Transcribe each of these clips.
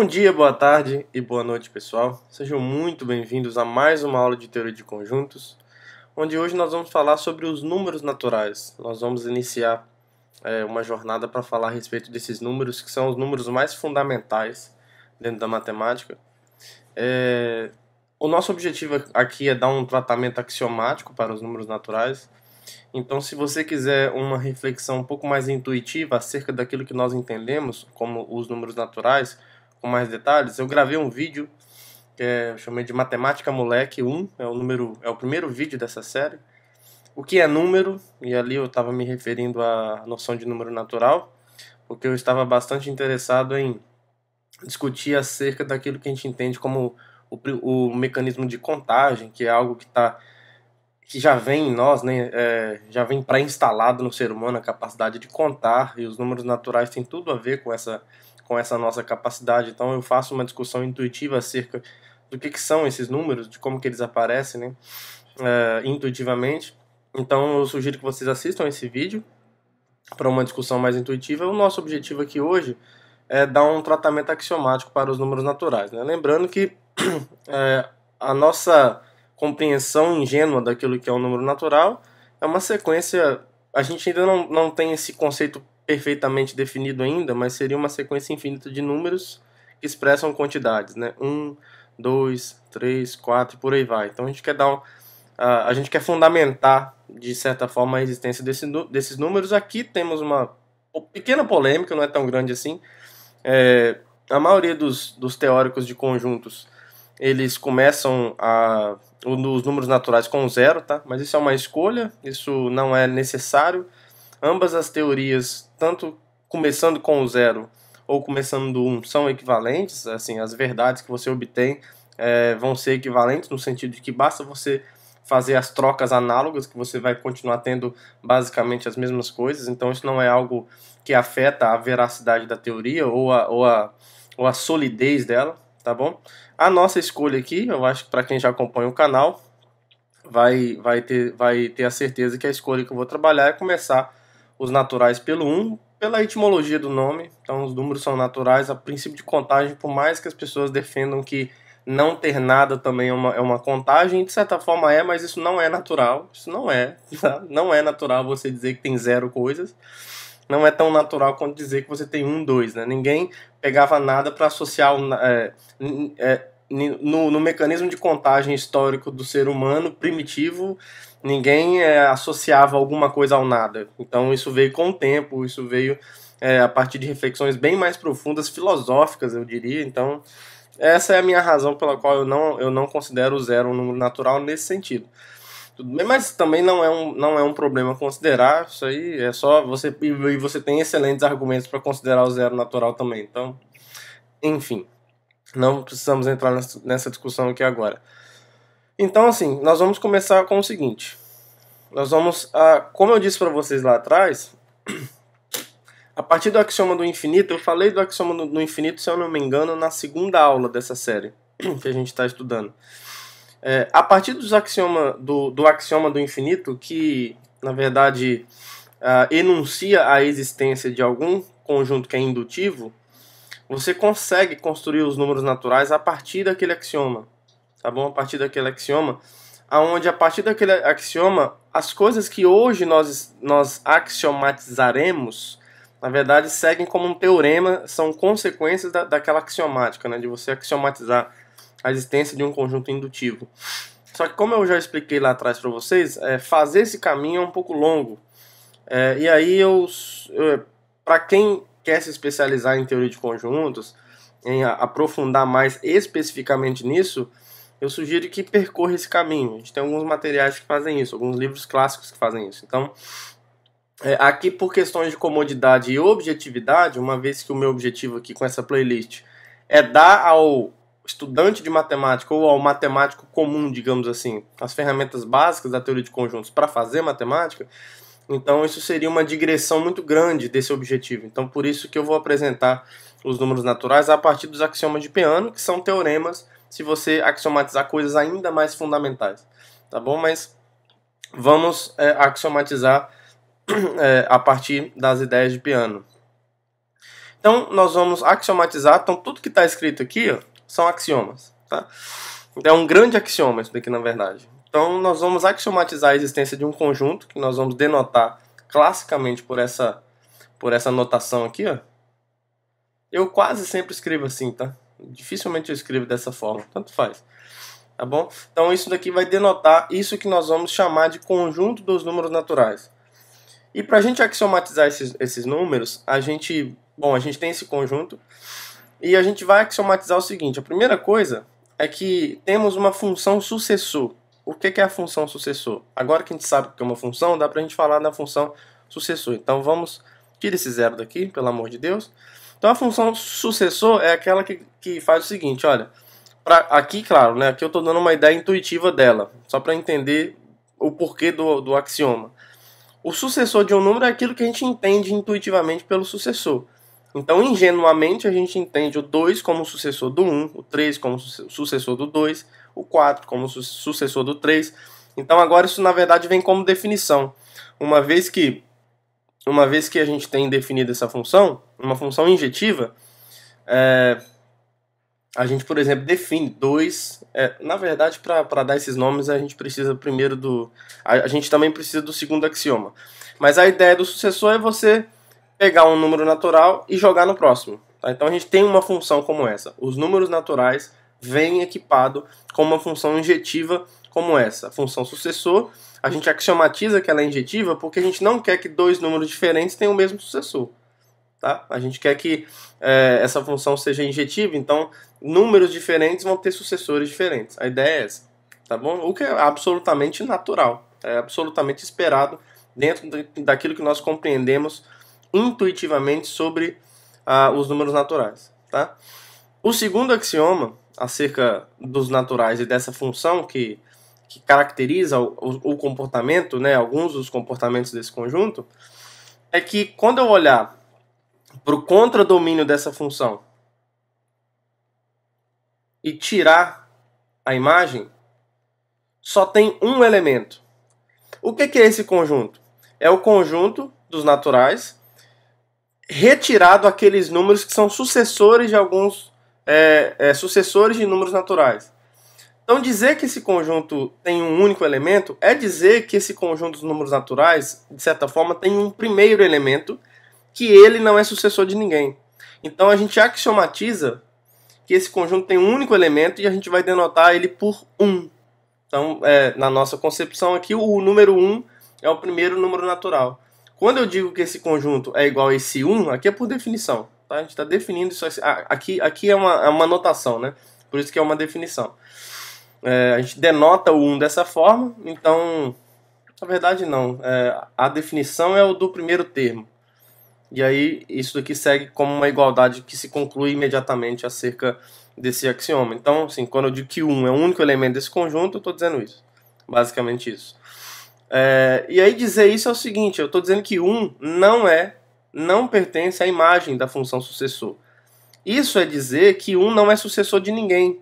Bom dia, boa tarde e boa noite, pessoal. Sejam muito bem-vindos a mais uma aula de teoria de conjuntos, onde hoje nós vamos falar sobre os números naturais. Nós vamos iniciar é, uma jornada para falar a respeito desses números, que são os números mais fundamentais dentro da matemática. É, o nosso objetivo aqui é dar um tratamento axiomático para os números naturais. Então, se você quiser uma reflexão um pouco mais intuitiva acerca daquilo que nós entendemos como os números naturais, com mais detalhes, eu gravei um vídeo que é, eu chamei de Matemática Moleque 1, é o número, é o primeiro vídeo dessa série. O que é número? E ali eu estava me referindo à noção de número natural, porque eu estava bastante interessado em discutir acerca daquilo que a gente entende como o, o mecanismo de contagem, que é algo que está que já vem em nós, né, é, já vem pré-instalado no ser humano a capacidade de contar, e os números naturais têm tudo a ver com essa com essa nossa capacidade. Então eu faço uma discussão intuitiva acerca do que, que são esses números, de como que eles aparecem, né? Uh, intuitivamente. Então eu sugiro que vocês assistam esse vídeo para uma discussão mais intuitiva. O nosso objetivo aqui hoje é dar um tratamento axiomático para os números naturais. Né? Lembrando que é, a nossa compreensão ingênua daquilo que é um número natural é uma sequência. A gente ainda não, não tem esse conceito perfeitamente definido ainda, mas seria uma sequência infinita de números que expressam quantidades, né? 1, 2, 3, 4 e por aí vai. Então a gente quer dar um, a gente quer fundamentar de certa forma a existência desse, desses números. Aqui temos uma pequena polêmica, não é tão grande assim. É, a maioria dos, dos, teóricos de conjuntos eles começam a, os números naturais com zero, tá? Mas isso é uma escolha, isso não é necessário ambas as teorias, tanto começando com o zero ou começando do um, são equivalentes, assim, as verdades que você obtém é, vão ser equivalentes no sentido de que basta você fazer as trocas análogas que você vai continuar tendo basicamente as mesmas coisas, então isso não é algo que afeta a veracidade da teoria ou a, ou a, ou a solidez dela, tá bom? A nossa escolha aqui, eu acho que para quem já acompanha o canal, vai, vai, ter, vai ter a certeza que a escolha que eu vou trabalhar é começar os naturais pelo 1, pela etimologia do nome. Então, os números são naturais. A princípio de contagem, por mais que as pessoas defendam que não ter nada também é uma, é uma contagem, de certa forma é, mas isso não é natural. Isso não é. Tá? Não é natural você dizer que tem zero coisas. Não é tão natural quanto dizer que você tem um, dois. Né? Ninguém pegava nada para associar. É, é, no, no mecanismo de contagem histórico do ser humano primitivo, ninguém é, associava alguma coisa ao nada. Então isso veio com o tempo, isso veio é, a partir de reflexões bem mais profundas, filosóficas, eu diria. Então essa é a minha razão pela qual eu não, eu não considero o zero um número natural nesse sentido. Tudo bem, mas também não é um, não é um problema considerar isso aí. É só você e você tem excelentes argumentos para considerar o zero natural também. Então, enfim, não precisamos entrar nessa discussão aqui agora. Então, assim, nós vamos começar com o seguinte. Nós vamos, a, como eu disse para vocês lá atrás, a partir do axioma do infinito, eu falei do axioma do, do infinito, se eu não me engano, na segunda aula dessa série que a gente está estudando. É, a partir dos axioma, do, do axioma do infinito, que na verdade enuncia a existência de algum conjunto que é indutivo, você consegue construir os números naturais a partir daquele axioma tá bom? A partir daquele axioma, aonde a partir daquele axioma, as coisas que hoje nós, nós axiomatizaremos, na verdade, seguem como um teorema, são consequências da, daquela axiomática, né? De você axiomatizar a existência de um conjunto indutivo. Só que como eu já expliquei lá atrás para vocês, é, fazer esse caminho é um pouco longo. É, e aí eu, eu para quem quer se especializar em teoria de conjuntos, em aprofundar mais especificamente nisso, eu sugiro que percorra esse caminho. A gente tem alguns materiais que fazem isso, alguns livros clássicos que fazem isso. Então, é, aqui por questões de comodidade e objetividade, uma vez que o meu objetivo aqui com essa playlist é dar ao estudante de matemática ou ao matemático comum, digamos assim, as ferramentas básicas da teoria de conjuntos para fazer matemática, então isso seria uma digressão muito grande desse objetivo. Então por isso que eu vou apresentar os números naturais a partir dos axiomas de Peano, que são teoremas se você axiomatizar coisas ainda mais fundamentais, tá bom? Mas vamos é, axiomatizar é, a partir das ideias de piano. Então, nós vamos axiomatizar. Então, tudo que está escrito aqui ó, são axiomas. Tá? É um grande axioma isso daqui, na verdade. Então, nós vamos axiomatizar a existência de um conjunto, que nós vamos denotar classicamente por essa, por essa notação aqui. Ó. Eu quase sempre escrevo assim, tá? Dificilmente eu escrevo dessa forma, tanto faz. Tá bom? Então isso daqui vai denotar isso que nós vamos chamar de conjunto dos números naturais. E para a gente axiomatizar esses, esses números, a gente, bom, a gente tem esse conjunto e a gente vai axiomatizar o seguinte. A primeira coisa é que temos uma função sucessor. O que é a função sucessor? Agora que a gente sabe o que é uma função, dá para a gente falar da função sucessor. Então vamos, tirar esse zero daqui, pelo amor de Deus. Então a função sucessor é aquela que, que faz o seguinte, olha, pra, aqui, claro, né, aqui eu estou dando uma ideia intuitiva dela, só para entender o porquê do, do axioma. O sucessor de um número é aquilo que a gente entende intuitivamente pelo sucessor. Então, ingenuamente, a gente entende o 2 como sucessor do 1, um, o 3 como sucessor do 2, o 4 como su sucessor do 3. Então, agora isso na verdade vem como definição. Uma vez que uma vez que a gente tem definida essa função, uma função injetiva, é, a gente, por exemplo, define dois. É, na verdade, para dar esses nomes, a gente precisa primeiro do. A, a, gente também precisa do segundo axioma. Mas a ideia do sucessor é você pegar um número natural e jogar no próximo. Tá? Então a gente tem uma função como essa. Os números naturais vêm equipado com uma função injetiva como essa. A função sucessor, a gente axiomatiza que ela é injetiva porque a gente não quer que dois números diferentes tenham o mesmo sucessor. Tá? A gente quer que é, essa função seja injetiva, então números diferentes vão ter sucessores diferentes. A ideia é essa, tá bom? O que é absolutamente natural, é absolutamente esperado dentro daquilo que nós compreendemos intuitivamente sobre ah, os números naturais, tá? O segundo axioma acerca dos naturais e dessa função que, que caracteriza o, o, o comportamento, né, alguns dos comportamentos desse conjunto, é que quando eu olhar para o contradomínio dessa função e tirar a imagem, só tem um elemento. O que, que é esse conjunto? É o conjunto dos naturais retirado aqueles números que são sucessores de alguns é, é, sucessores de números naturais. Então, dizer que esse conjunto tem um único elemento é dizer que esse conjunto dos números naturais, de certa forma, tem um primeiro elemento que ele não é sucessor de ninguém. Então a gente axiomatiza que esse conjunto tem um único elemento e a gente vai denotar ele por 1. Um. Então, é, na nossa concepção aqui, o número 1 um é o primeiro número natural. Quando eu digo que esse conjunto é igual a esse 1, um, aqui é por definição. Tá? A gente está definindo isso assim, aqui. Aqui é uma, é uma notação, né? por isso que é uma definição. É, a gente denota o 1 um dessa forma, então, na verdade não. É, a definição é o do primeiro termo. E aí isso aqui segue como uma igualdade que se conclui imediatamente acerca desse axioma. Então, assim, quando eu digo que 1 é o único elemento desse conjunto, eu estou dizendo isso. Basicamente isso. É, e aí dizer isso é o seguinte, eu estou dizendo que 1 não é, não pertence à imagem da função sucessor. Isso é dizer que 1 não é sucessor de ninguém.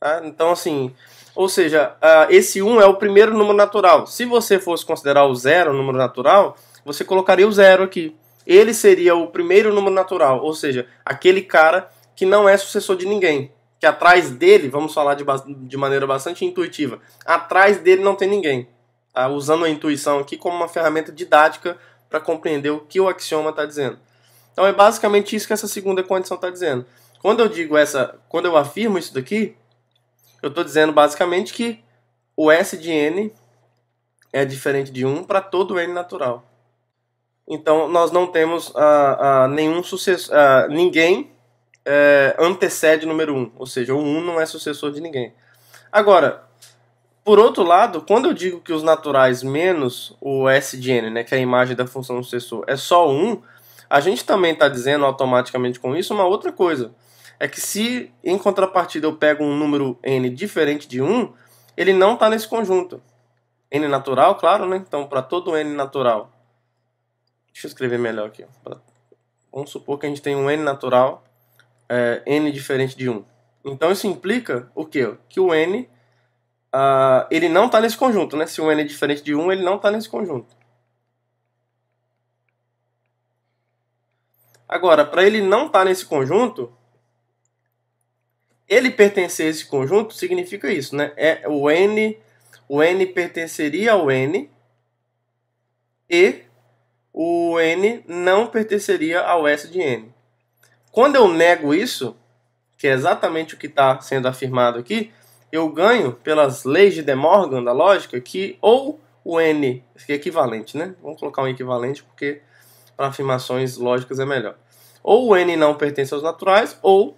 Tá? Então, assim, ou seja, esse 1 é o primeiro número natural. Se você fosse considerar o zero o número natural, você colocaria o zero aqui ele seria o primeiro número natural, ou seja, aquele cara que não é sucessor de ninguém. Que atrás dele, vamos falar de, de maneira bastante intuitiva, atrás dele não tem ninguém. Tá? Usando a intuição aqui como uma ferramenta didática para compreender o que o axioma está dizendo. Então é basicamente isso que essa segunda condição está dizendo. Quando eu digo essa, quando eu afirmo isso daqui, eu estou dizendo basicamente que o S de n é diferente de 1 para todo n natural. Então nós não temos a, ah, a ah, nenhum sucessor ah, ninguém é, antecede número 1, um, ou seja, o 1 um não é sucessor de ninguém. Agora, por outro lado, quando eu digo que os naturais menos o S de n, né, que é a imagem da função sucessor, é só 1, um, a gente também está dizendo automaticamente com isso uma outra coisa. É que se em contrapartida eu pego um número n diferente de 1, ele não está nesse conjunto. n natural, claro, né? Então, para todo n natural Deixa eu escrever melhor aqui. Vamos supor que a gente tem um n natural, é, n diferente de 1. Então isso implica o quê? Que o n uh, ele não está nesse conjunto, né? Se o n é diferente de 1, ele não está nesse conjunto. Agora, para ele não estar tá nesse conjunto, ele pertencer a esse conjunto significa isso, né? É o n, o n pertenceria ao n e o N não pertenceria ao S de N. Quando eu nego isso, que é exatamente o que está sendo afirmado aqui, eu ganho pelas leis de De Morgan da lógica que ou o N é equivalente, né? Vamos colocar um equivalente porque para afirmações lógicas é melhor. Ou o N não pertence aos naturais, ou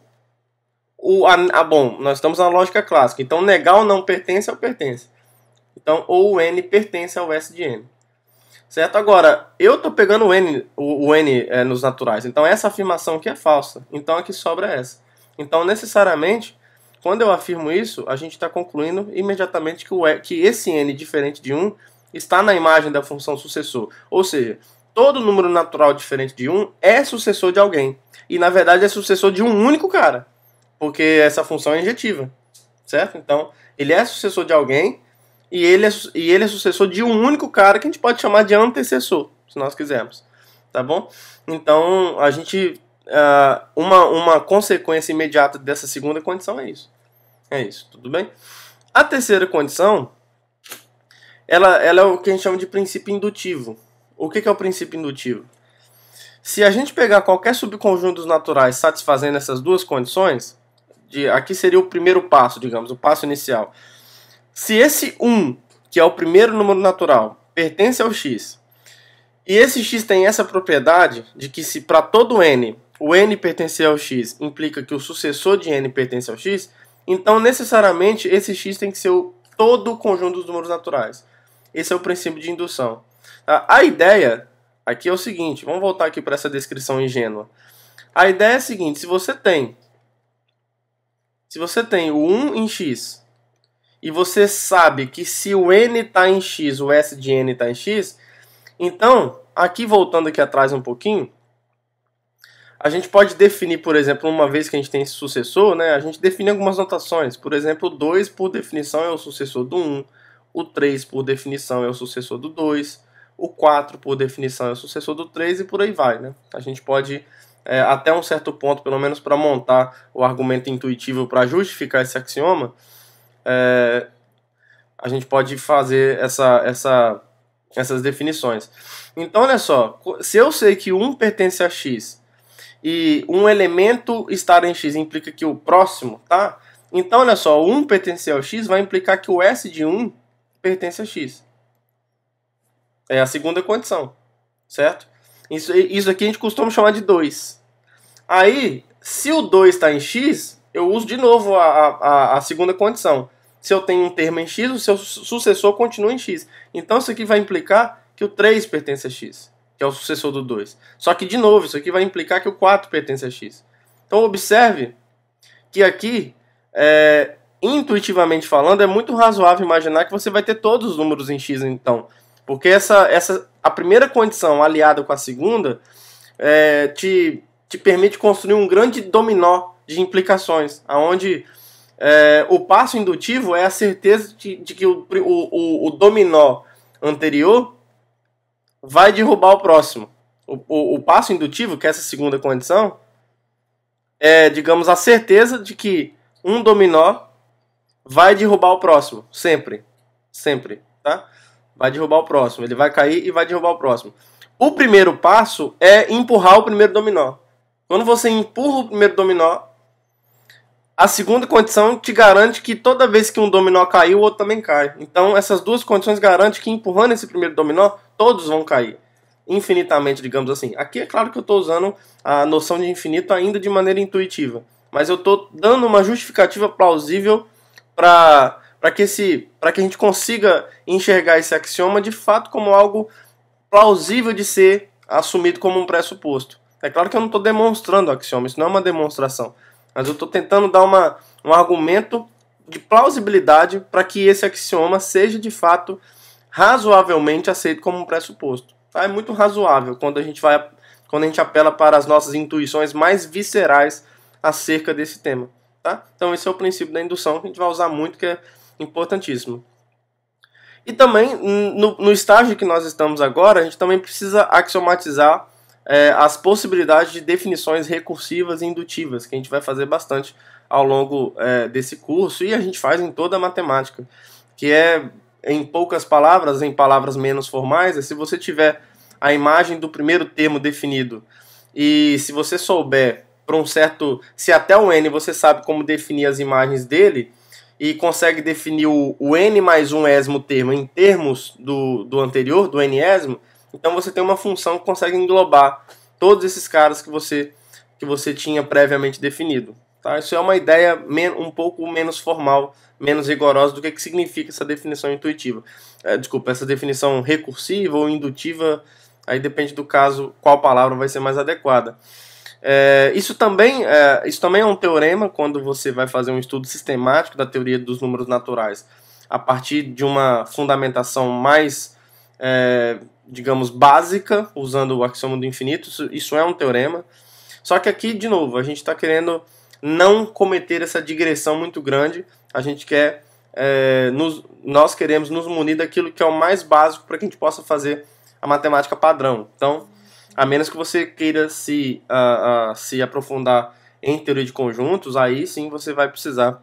o a, ah, bom, nós estamos na lógica clássica. Então negar o não pertence ao é pertence. Então ou o N pertence ao S de N. Certo? Agora, eu tô pegando o N, o, N é, nos naturais. Então, essa afirmação aqui é falsa. Então, aqui sobra é essa. Então, necessariamente, quando eu afirmo isso, a gente está concluindo imediatamente que, o e, que esse N diferente de 1 está na imagem da função sucessor. Ou seja, todo número natural diferente de 1 é sucessor de alguém. E, na verdade, é sucessor de um único cara. Porque essa função é injetiva. Certo? Então, ele é sucessor de alguém e ele, é, e ele é sucessor de um único cara que a gente pode chamar de antecessor, se nós quisermos, tá bom? Então, a gente, uh, uma, uma consequência imediata dessa segunda condição é isso. É isso, tudo bem? A terceira condição, ela, ela é o que a gente chama de princípio indutivo. O que, que é o princípio indutivo? Se a gente pegar qualquer subconjunto dos naturais satisfazendo essas duas condições, de, aqui seria o primeiro passo, digamos, o passo inicial. Se esse 1, que é o primeiro número natural, pertence ao x, e esse x tem essa propriedade de que se para todo n o n pertencer ao x implica que o sucessor de n pertence ao x, então necessariamente esse x tem que ser o, todo o conjunto dos números naturais. Esse é o princípio de indução. Tá? A ideia aqui é o seguinte, vamos voltar aqui para essa descrição ingênua. A ideia é a seguinte, se você tem se você tem o 1 em x e você sabe que se o n está em x, o s de n está em x, então, aqui voltando aqui atrás um pouquinho, a gente pode definir, por exemplo, uma vez que a gente tem esse sucessor, né, a gente define algumas notações. Por exemplo, o 2, por definição, é o sucessor do 1. Um, o 3, por definição, é o sucessor do 2. O 4, por definição, é o sucessor do 3 e por aí vai. Né? A gente pode, é, até um certo ponto, pelo menos para montar o argumento intuitivo para justificar esse axioma, é, a gente pode fazer essa, essa, essas definições. Então, olha só, se eu sei que um pertence a X e um elemento estar em X implica que o próximo, tá? Então, olha só, 1 pertence ao X vai implicar que o S de 1 pertence a X. É a segunda condição, certo? Isso, isso aqui a gente costuma chamar de 2. Aí, se o 2 está em X, eu uso de novo a, a, a segunda condição. Se eu tenho um termo em x, o seu sucessor continua em x. Então isso aqui vai implicar que o 3 pertence a x, que é o sucessor do 2. Só que, de novo, isso aqui vai implicar que o 4 pertence a x. Então observe que aqui, é, intuitivamente falando, é muito razoável imaginar que você vai ter todos os números em x, então. Porque essa, essa, a primeira condição aliada com a segunda é, te, te permite construir um grande dominó de implicações, aonde é, o passo indutivo é a certeza de, de que o, o, o, dominó anterior vai derrubar o próximo. O, o, passo indutivo, que é essa segunda condição, é, digamos, a certeza de que um dominó vai derrubar o próximo, sempre. Sempre, tá? Vai derrubar o próximo, ele vai cair e vai derrubar o próximo. O primeiro passo é empurrar o primeiro dominó. Quando você empurra o primeiro dominó, a segunda condição te garante que toda vez que um dominó cai o outro também cai. Então, essas duas condições garantem que empurrando esse primeiro dominó, todos vão cair. Infinitamente, digamos assim. Aqui é claro que eu estou usando a noção de infinito ainda de maneira intuitiva. Mas eu estou dando uma justificativa plausível para que, que a gente consiga enxergar esse axioma de fato como algo plausível de ser assumido como um pressuposto. É claro que eu não estou demonstrando o axioma, isso não é uma demonstração. Mas eu estou tentando dar uma, um argumento de plausibilidade para que esse axioma seja de fato razoavelmente aceito como um pressuposto. Tá? É muito razoável quando a gente vai quando a gente apela para as nossas intuições mais viscerais acerca desse tema. Tá? Então esse é o princípio da indução que a gente vai usar muito, que é importantíssimo. E também, no, no estágio que nós estamos agora, a gente também precisa axiomatizar é, as possibilidades de definições recursivas e indutivas, que a gente vai fazer bastante ao longo é, desse curso e a gente faz em toda a matemática, que é, em poucas palavras, em palavras menos formais, é se você tiver a imagem do primeiro termo definido e se você souber para um certo. Se até o N você sabe como definir as imagens dele e consegue definir o, o N mais um esmo termo em termos do, do anterior, do N esmo, então você tem uma função que consegue englobar todos esses caras que você que você tinha previamente definido. Tá? Isso é uma ideia um pouco menos formal, menos rigorosa do que, que significa essa definição intuitiva. É, desculpa, essa definição recursiva ou indutiva, aí depende do caso qual palavra vai ser mais adequada. É, isso, também, é, isso também é um teorema quando você vai fazer um estudo sistemático da teoria dos números naturais a partir de uma fundamentação mais é, digamos, básica, usando o axioma do infinito, isso, isso é um teorema. Só que aqui, de novo, a gente está querendo não cometer essa digressão muito grande, a gente quer, é, nos, nós queremos nos munir daquilo que é o mais básico para que a gente possa fazer a matemática padrão. Então, a menos que você queira se, uh, uh, se aprofundar em teoria de conjuntos, aí sim você vai precisar,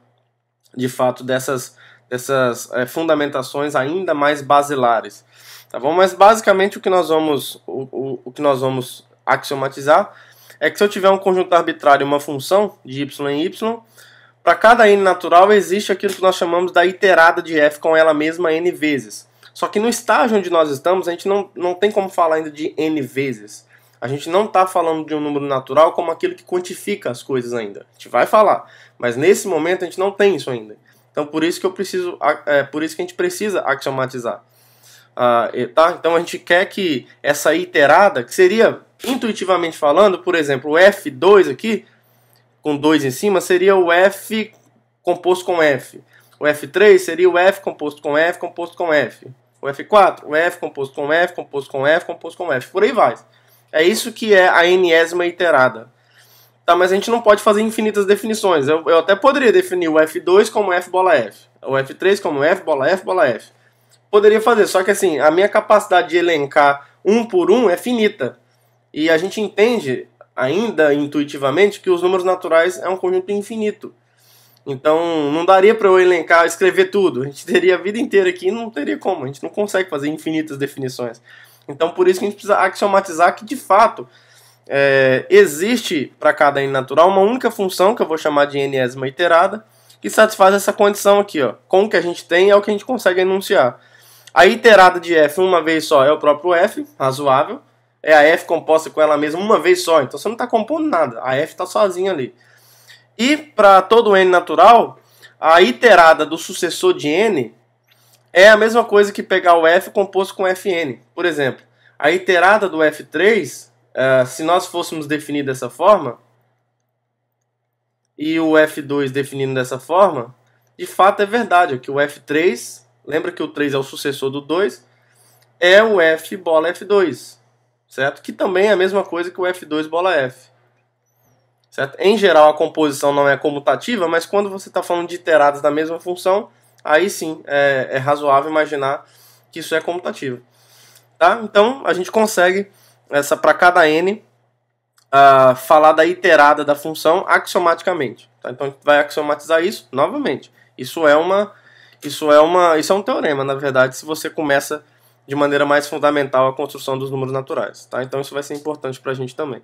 de fato, dessas, dessas uh, fundamentações ainda mais basilares. Tá bom? Mas basicamente o que nós vamos, o, o, o que nós vamos axiomatizar é que se eu tiver um conjunto arbitrário e uma função de y em y, para cada n natural existe aquilo que nós chamamos da iterada de f com ela mesma n vezes. Só que no estágio onde nós estamos, a gente não, não tem como falar ainda de n vezes. A gente não está falando de um número natural como aquilo que quantifica as coisas ainda. A gente vai falar, mas nesse momento a gente não tem isso ainda. Então por isso que eu preciso, é, por isso que a gente precisa axiomatizar. Uh, tá? Então a gente quer que essa iterada, que seria intuitivamente falando, por exemplo, o F2 aqui, com 2 em cima, seria o F composto com F. O F3 seria o F composto com F composto com F. O F4, o F composto com F composto com F composto com F. Por aí vai. É isso que é a nésima iterada. Tá, mas a gente não pode fazer infinitas definições. Eu, eu até poderia definir o F2 como F bola F, o F3 como F bola F bola F poderia fazer, só que assim, a minha capacidade de elencar um por um é finita. E a gente entende, ainda intuitivamente, que os números naturais é um conjunto infinito. Então, não daria para eu elencar, escrever tudo. A gente teria a vida inteira aqui e não teria como. A gente não consegue fazer infinitas definições. Então, por isso que a gente precisa axiomatizar que, de fato, é, existe para cada n natural uma única função, que eu vou chamar de nésima iterada, que satisfaz essa condição aqui. Ó. Com o que a gente tem é o que a gente consegue enunciar. A iterada de f uma vez só é o próprio f, razoável. É a f composta com ela mesma uma vez só, então você não está compondo nada. A f está sozinha ali. E para todo n natural, a iterada do sucessor de n é a mesma coisa que pegar o f composto com fn. Por exemplo, a iterada do f3, eh, se nós fôssemos definir dessa forma, e o f2 definindo dessa forma, de fato é verdade, é que o f3 Lembra que o 3 é o sucessor do 2. É o F bola F2. Certo? Que também é a mesma coisa que o F2 bola F. Certo? Em geral, a composição não é comutativa, mas quando você está falando de iteradas da mesma função, aí sim é, é razoável imaginar que isso é comutativo. Tá? Então, a gente consegue, essa para cada n, uh, falar da iterada da função axiomaticamente. Tá? Então, a gente vai axiomatizar isso novamente. Isso é uma isso é, uma, isso é um teorema, na verdade, se você começa de maneira mais fundamental a construção dos números naturais. Tá? Então isso vai ser importante para a gente também.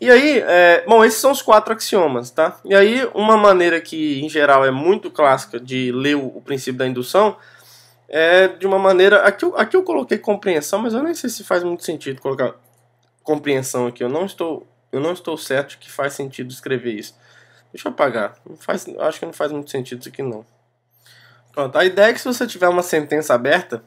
E aí, é, bom, esses são os quatro axiomas, tá? E aí, uma maneira que, em geral, é muito clássica de ler o, o princípio da indução é de uma maneira... Aqui, aqui eu coloquei compreensão, mas eu nem sei se faz muito sentido colocar compreensão aqui. Eu não estou, eu não estou certo que faz sentido escrever isso. Deixa eu apagar. Não faz, acho que não faz muito sentido isso aqui, não. Pronto, a ideia é que se você tiver uma sentença aberta,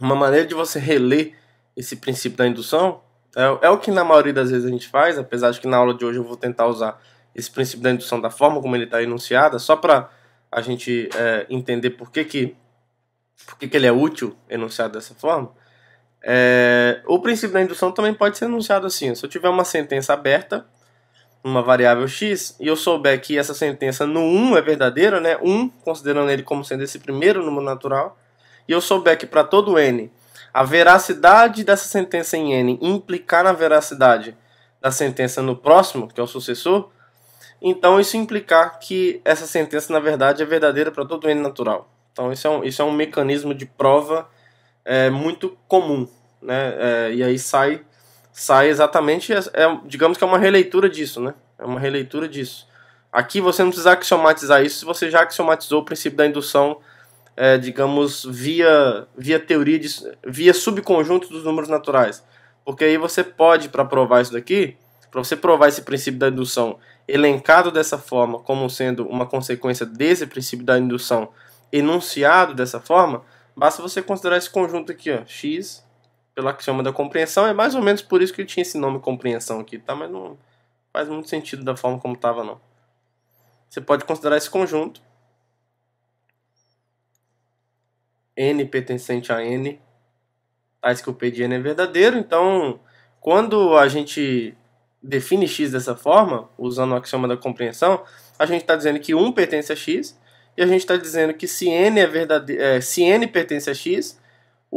uma maneira de você reler esse princípio da indução, é, é o que na maioria das vezes a gente faz, apesar de que na aula de hoje eu vou tentar usar esse princípio da indução da forma como ele está enunciada, é só para a gente é, entender por que, que, por que, que ele é útil enunciado dessa forma. É, o princípio da indução também pode ser enunciado assim: se eu tiver uma sentença aberta, uma variável x e eu souber que essa sentença no 1 é verdadeira, né? 1, considerando ele como sendo esse primeiro número natural, e eu souber que para todo n a veracidade dessa sentença em n implicar na veracidade da sentença no próximo, que é o sucessor, então isso implicar que essa sentença na verdade é verdadeira para todo n natural. Então isso é um, isso é um mecanismo de prova é, muito comum, né? É, e aí sai sai exatamente, é, é, digamos que é uma releitura disso, né? É uma releitura disso. Aqui você não precisa axiomatizar isso se você já axiomatizou o princípio da indução, é, digamos, via, via teoria, de, via subconjunto dos números naturais. Porque aí você pode, para provar isso daqui, para você provar esse princípio da indução elencado dessa forma como sendo uma consequência desse princípio da indução enunciado dessa forma, basta você considerar esse conjunto aqui, ó, x pela axioma da compreensão. É mais ou menos por isso que ele tinha esse nome compreensão aqui, tá? Mas não faz muito sentido da forma como estava, não. Você pode considerar esse conjunto. N pertencente a N, tais tá, que o P de N é verdadeiro. Então, quando a gente define x dessa forma, usando o axioma da compreensão, a gente está dizendo que 1 pertence a x, e a gente está dizendo que se n, é verdade... É, se n pertence a x,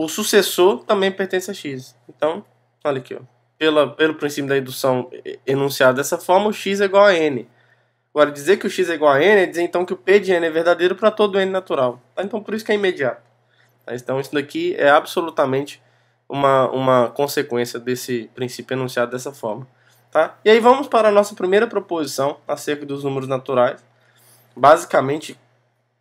o sucessor também pertence a X. Então, olha aqui, ó. Pela, pelo princípio da indução enunciado dessa forma, o x é igual a n. Agora, dizer que o x é igual a n é dizer então que o p de n é verdadeiro para todo n natural. Tá? Então, por isso que é imediato. Tá? Então, isso daqui é absolutamente uma, uma consequência desse princípio enunciado dessa forma. Tá? E aí vamos para a nossa primeira proposição acerca dos números naturais. Basicamente,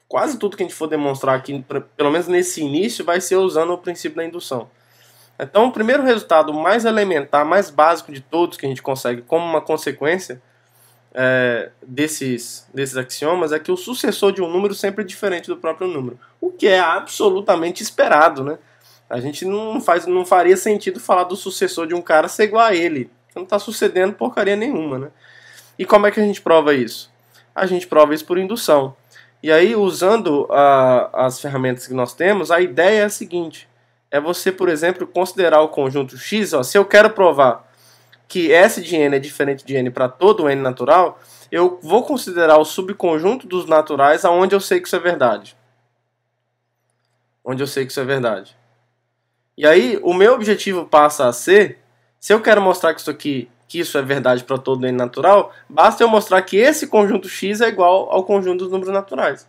quase tudo que a gente for demonstrar aqui, pelo menos nesse início, vai ser usando o princípio da indução. Então, o primeiro resultado mais elementar, mais básico de todos que a gente consegue como uma consequência é, desses, desses axiomas é que o sucessor de um número sempre é diferente do próprio número, o que é absolutamente esperado, né? A gente não, faz, não faria sentido falar do sucessor de um cara ser igual a ele. Não está sucedendo porcaria nenhuma, né? E como é que a gente prova isso? A gente prova isso por indução. E aí, usando a, as ferramentas que nós temos, a ideia é a seguinte: é você, por exemplo, considerar o conjunto X. Ó, se eu quero provar que S de n é diferente de n para todo n natural, eu vou considerar o subconjunto dos naturais aonde eu sei que isso é verdade. Onde eu sei que isso é verdade. E aí, o meu objetivo passa a ser, se eu quero mostrar que isso aqui que isso é verdade para todo n natural, basta eu mostrar que esse conjunto x é igual ao conjunto dos números naturais.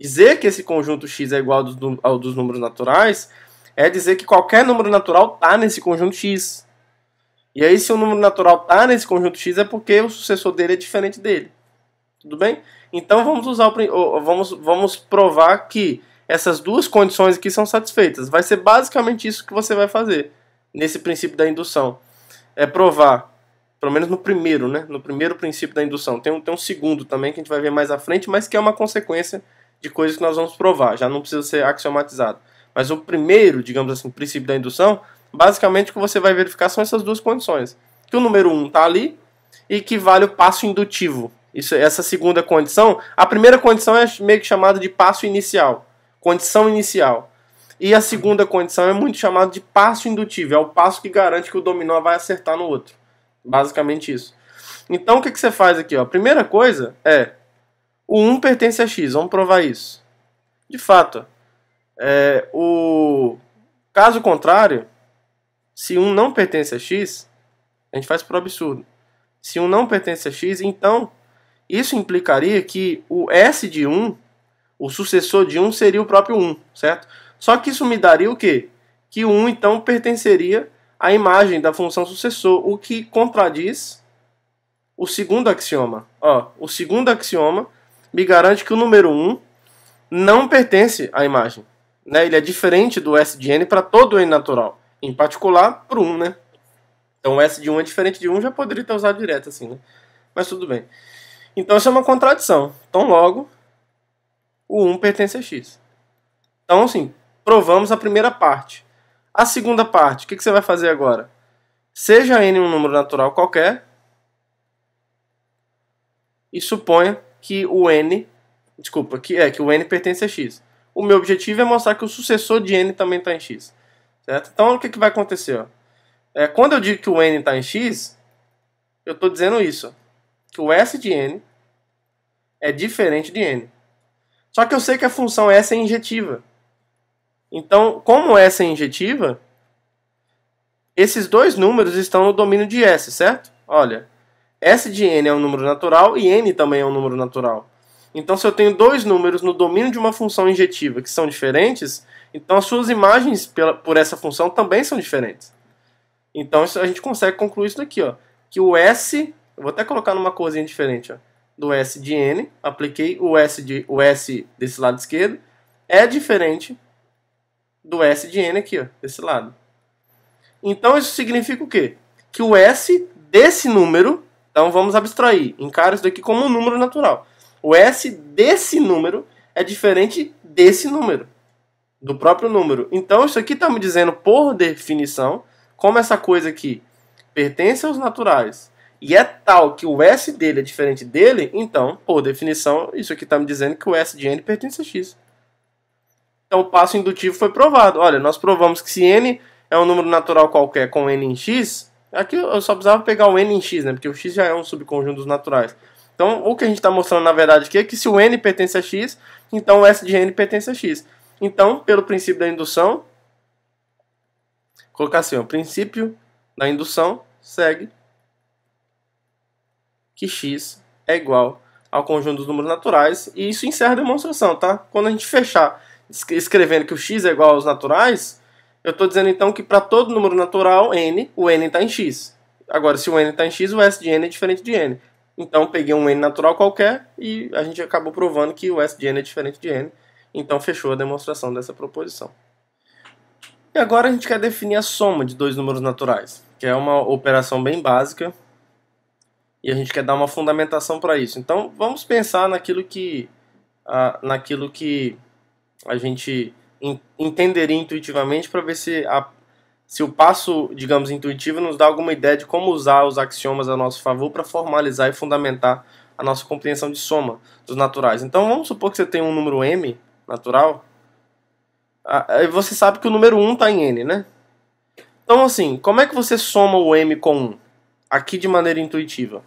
Dizer que esse conjunto x é igual ao dos números naturais é dizer que qualquer número natural está nesse conjunto x. E aí, se o número natural está nesse conjunto x, é porque o sucessor dele é diferente dele. Tudo bem? Então, vamos, usar o, vamos, vamos provar que essas duas condições aqui são satisfeitas. Vai ser basicamente isso que você vai fazer nesse princípio da indução. É provar pelo menos no primeiro, né? No primeiro princípio da indução. Tem um, tem um segundo também que a gente vai ver mais à frente, mas que é uma consequência de coisas que nós vamos provar, já não precisa ser axiomatizado. Mas o primeiro, digamos assim, princípio da indução, basicamente o que você vai verificar são essas duas condições. Que o número 1 um está ali e que vale o passo indutivo. Isso, essa segunda condição, a primeira condição é meio que chamada de passo inicial, condição inicial. E a segunda condição é muito chamada de passo indutivo, é o passo que garante que o dominó vai acertar no outro. Basicamente isso. Então o que, que você faz aqui? Ó? A primeira coisa é o 1 pertence a x, vamos provar isso. De fato, é, o caso contrário, se 1 não pertence a x, a gente faz para absurdo. Se 1 não pertence a x, então isso implicaria que o S de 1, o sucessor de 1, seria o próprio 1, certo? Só que isso me daria o quê? Que o 1 então pertenceria a imagem da função sucessor, o que contradiz o segundo axioma. Ó, o segundo axioma me garante que o número 1 não pertence à imagem. Né? Ele é diferente do S de n para todo n natural, em particular para o 1. Né? Então o S de 1 é diferente de 1, já poderia ter usado direto assim, né? mas tudo bem. Então isso é uma contradição. Então logo, o 1 pertence a x. Então, assim, provamos a primeira parte. A segunda parte, o que, que você vai fazer agora? Seja n um número natural qualquer e suponha que o n, desculpa, que é que o n pertence a x. O meu objetivo é mostrar que o sucessor de n também está em x. Certo? Então, o que, que vai acontecer? Ó? É, quando eu digo que o n está em x, eu estou dizendo isso. Que o s de n é diferente de n. Só que eu sei que a função s é injetiva. Então, como essa é injetiva, esses dois números estão no domínio de S, certo? Olha, S de n é um número natural e n também é um número natural. Então, se eu tenho dois números no domínio de uma função injetiva que são diferentes, então as suas imagens pela, por essa função também são diferentes. Então, isso, a gente consegue concluir isso daqui, ó, que o S, eu vou até colocar numa coisinha diferente, ó, do S de n, apliquei o S, de, o S desse lado esquerdo, é diferente do S de N aqui, ó, desse lado. Então isso significa o quê? Que o S desse número, então vamos abstrair, encara isso daqui como um número natural. O S desse número é diferente desse número, do próprio número. Então isso aqui está me dizendo, por definição, como essa coisa aqui pertence aos naturais e é tal que o S dele é diferente dele, então, por definição, isso aqui está me dizendo que o S de N pertence a X. Então o passo indutivo foi provado. Olha, nós provamos que se n é um número natural qualquer com n em x, aqui eu só precisava pegar o n em x, né? Porque o x já é um subconjunto dos naturais. Então, o que a gente está mostrando na verdade aqui é que se o n pertence a x, então o s de n pertence a x. Então, pelo princípio da indução, colocar assim, o princípio da indução segue que x é igual ao conjunto dos números naturais. E isso encerra a demonstração, tá? Quando a gente fechar escrevendo que o x é igual aos naturais, eu estou dizendo então que para todo número natural n, o n está em x. Agora, se o n está em x, o s de n é diferente de n. Então, peguei um n natural qualquer e a gente acabou provando que o s de n é diferente de n. Então, fechou a demonstração dessa proposição. E agora a gente quer definir a soma de dois números naturais, que é uma operação bem básica e a gente quer dar uma fundamentação para isso. Então, vamos pensar naquilo que, ah, naquilo que a gente entenderia intuitivamente para ver se, a, se o passo, digamos, intuitivo nos dá alguma ideia de como usar os axiomas a nosso favor para formalizar e fundamentar a nossa compreensão de soma dos naturais. Então vamos supor que você tem um número m natural, você sabe que o número 1 está em n, né? Então assim, como é que você soma o m com 1? Aqui de maneira intuitiva.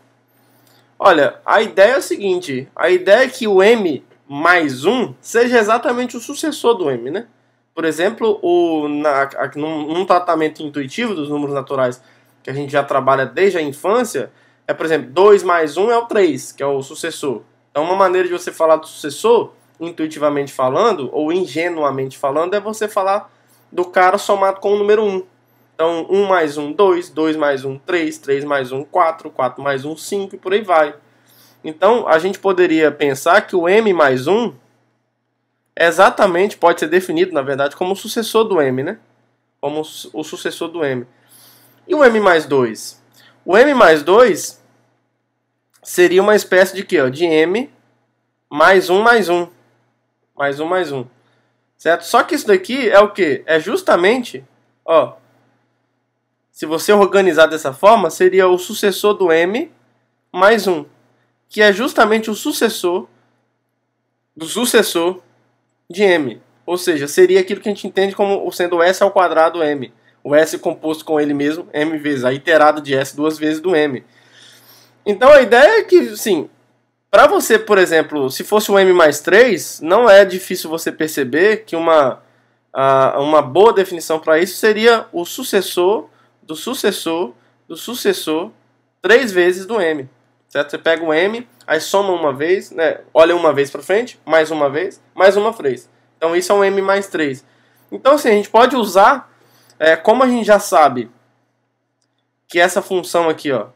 Olha, a ideia é a seguinte, a ideia é que o m mais um seja exatamente o sucessor do M, né? Por exemplo, o, na, a, num, num, tratamento intuitivo dos números naturais que a gente já trabalha desde a infância, é, por exemplo, 2 mais 1 um é o 3, que é o sucessor. Então, uma maneira de você falar do sucessor, intuitivamente falando, ou ingenuamente falando, é você falar do cara somado com o número 1. Um. Então, 1 um mais 1, 2, 2 mais 1, 3, 3 mais 1, 4, 4 mais 1, 5 e por aí vai. Então, a gente poderia pensar que o M mais 1 exatamente pode ser definido, na verdade, como o sucessor do M, né? Como o sucessor do M. E o M mais 2? O M mais 2 seria uma espécie de quê? De M mais 1 mais 1. Mais 1 mais 1. Certo? Só que isso daqui é o quê? É justamente, ó, se você organizar dessa forma, seria o sucessor do M mais 1 que é justamente o sucessor do sucessor de M. Ou seja, seria aquilo que a gente entende como sendo S ao quadrado M. O S composto com ele mesmo, M vezes a iterada de S duas vezes do M. Então a ideia é que, sim, para você, por exemplo, se fosse o M mais 3, não é difícil você perceber que uma, a, uma boa definição para isso seria o sucessor do sucessor do sucessor três vezes do M. Certo? Você pega o M, aí soma uma vez, né? olha uma vez para frente, mais uma vez, mais uma vez. Então isso é um M mais 3. Então assim, a gente pode usar, é, como a gente já sabe que essa função aqui, ó,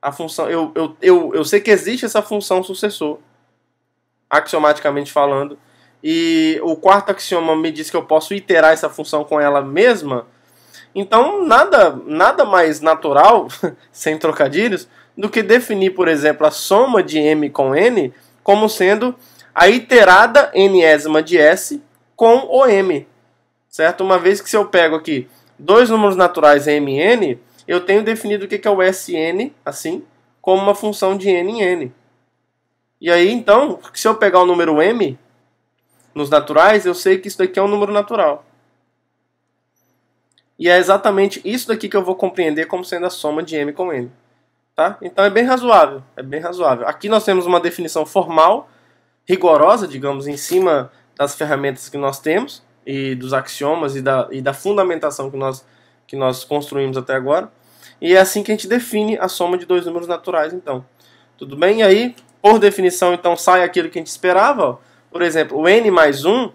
a função, eu, eu, eu, eu sei que existe essa função sucessor, axiomaticamente falando, e o quarto axioma me diz que eu posso iterar essa função com ela mesma, então nada, nada mais natural, sem trocadilhos, do que definir, por exemplo, a soma de m com n como sendo a iterada nésima de s com o m, certo? Uma vez que se eu pego aqui dois números naturais m e n, eu tenho definido o que é o Sn, assim, como uma função de n em n. E aí, então, se eu pegar o número m nos naturais, eu sei que isso daqui é um número natural. E é exatamente isso daqui que eu vou compreender como sendo a soma de m com n. Tá? Então é bem razoável, é bem razoável. Aqui nós temos uma definição formal, rigorosa, digamos, em cima das ferramentas que nós temos e dos axiomas e da, e da fundamentação que nós, que nós construímos até agora. E é assim que a gente define a soma de dois números naturais, então. Tudo bem? E aí, por definição, então, sai aquilo que a gente esperava. Ó. Por exemplo, o n mais 1,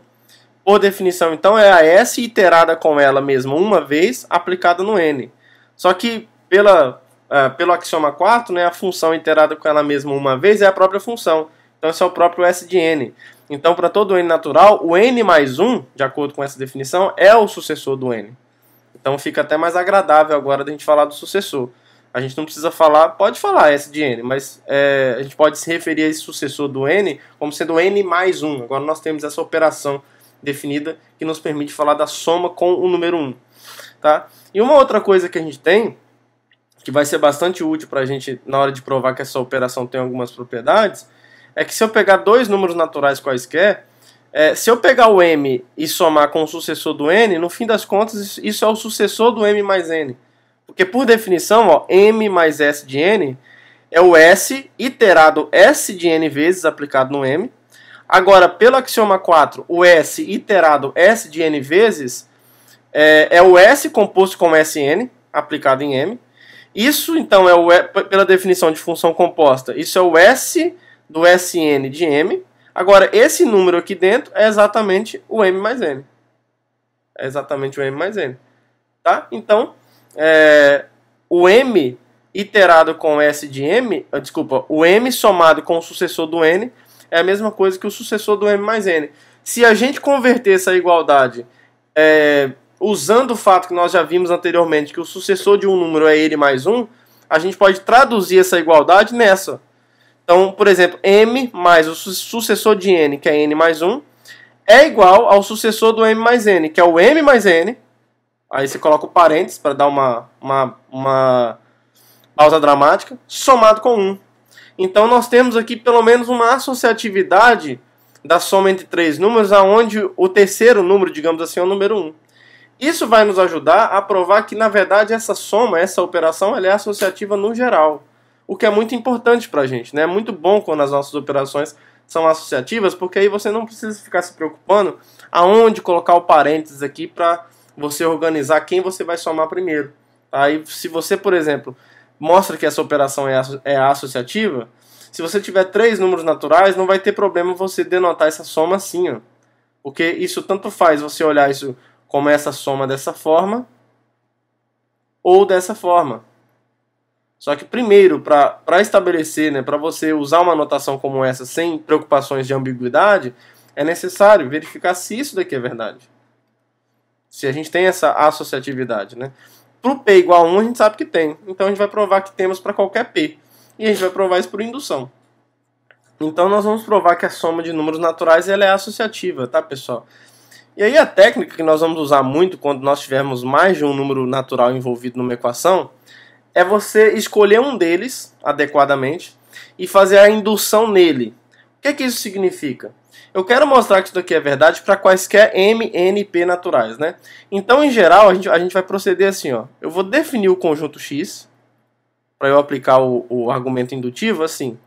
por definição, então, é a s iterada com ela mesma uma vez aplicada no n. Só que, pela ah, pelo axioma 4, né, a função iterada com ela mesma uma vez é a própria função. Então, esse é o próprio S de n. Então, para todo n natural, o n mais 1, de acordo com essa definição, é o sucessor do n. Então, fica até mais agradável agora a gente falar do sucessor. A gente não precisa falar, pode falar S de n, mas é, a gente pode se referir a esse sucessor do n como sendo n mais 1. Agora, nós temos essa operação definida que nos permite falar da soma com o número 1. Tá? E uma outra coisa que a gente tem que vai ser bastante útil para a gente na hora de provar que essa operação tem algumas propriedades, é que se eu pegar dois números naturais quaisquer, é, se eu pegar o m e somar com o sucessor do n, no fim das contas isso é o sucessor do m mais n. Porque por definição, ó, m mais s de n é o s iterado s de n vezes aplicado no m. Agora, pelo axioma 4, o s iterado s de n vezes é, é o s composto com sn aplicado em m. Isso, então, é o e, pela definição de função composta, isso é o S do Sn de m. Agora, esse número aqui dentro é exatamente o m mais n. É exatamente o m mais n. Tá? Então, é, o m iterado com S de m, ah, desculpa, o m somado com o sucessor do n é a mesma coisa que o sucessor do m mais n. Se a gente converter essa igualdade é, usando o fato que nós já vimos anteriormente, que o sucessor de um número é ele mais um, a gente pode traduzir essa igualdade nessa. Então, por exemplo, m mais o sucessor de n, que é n mais 1, é igual ao sucessor do m mais n, que é o m mais n. Aí você coloca o parênteses para dar uma, uma, uma pausa dramática, somado com 1. Então, nós temos aqui pelo menos uma associatividade da soma entre três números, aonde o terceiro número, digamos assim, é o número 1. Isso vai nos ajudar a provar que, na verdade, essa soma, essa operação, ela é associativa no geral. O que é muito importante para a gente. Né? É muito bom quando as nossas operações são associativas, porque aí você não precisa ficar se preocupando aonde colocar o parênteses aqui para você organizar quem você vai somar primeiro. Aí, tá? se você, por exemplo, mostra que essa operação é, asso é associativa, se você tiver três números naturais, não vai ter problema você denotar essa soma assim, ó. Porque isso tanto faz você olhar isso como essa soma dessa forma ou dessa forma. Só que primeiro, para estabelecer, né, para você usar uma notação como essa sem preocupações de ambiguidade, é necessário verificar se isso daqui é verdade. Se a gente tem essa associatividade. Né? Para o P igual a 1, a gente sabe que tem. Então a gente vai provar que temos para qualquer P. E a gente vai provar isso por indução. Então nós vamos provar que a soma de números naturais ela é associativa, tá pessoal? E aí a técnica que nós vamos usar muito quando nós tivermos mais de um número natural envolvido numa equação é você escolher um deles adequadamente e fazer a indução nele. O que, é que isso significa? Eu quero mostrar que isso daqui é verdade para quaisquer m, n p naturais, né? Então, em geral, a gente, a gente vai proceder assim, ó. Eu vou definir o conjunto x, para eu aplicar o, o argumento indutivo, assim.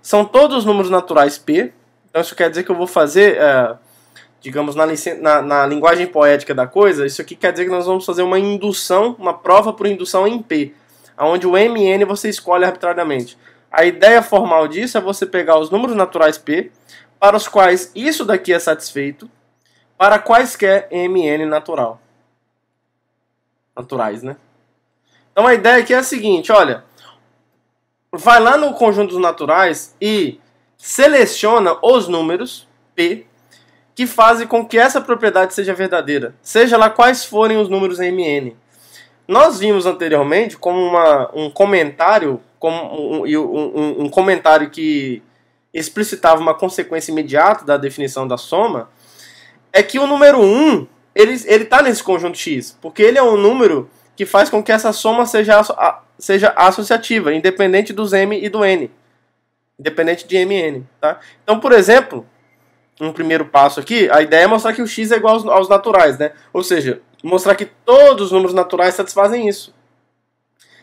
São todos os números naturais p, então isso quer dizer que eu vou fazer... Uh, digamos, na, na, na, linguagem poética da coisa, isso aqui quer dizer que nós vamos fazer uma indução, uma prova por indução em P, onde o MN você escolhe arbitrariamente. A ideia formal disso é você pegar os números naturais P, para os quais isso daqui é satisfeito, para quaisquer MN natural. Naturais, né? Então a ideia aqui é a seguinte, olha, vai lá no conjunto dos naturais e seleciona os números P que fazem com que essa propriedade seja verdadeira, seja lá quais forem os números MN. Nós vimos anteriormente como uma, um comentário, como um, um, um comentário que explicitava uma consequência imediata da definição da soma, é que o número 1 ele está nesse conjunto X, porque ele é um número que faz com que essa soma seja, seja associativa, independente dos M e do N. Independente de MN. Tá? Então, por exemplo, um primeiro passo aqui, a ideia é mostrar que o x é igual aos, aos naturais, né? Ou seja, mostrar que todos os números naturais satisfazem isso.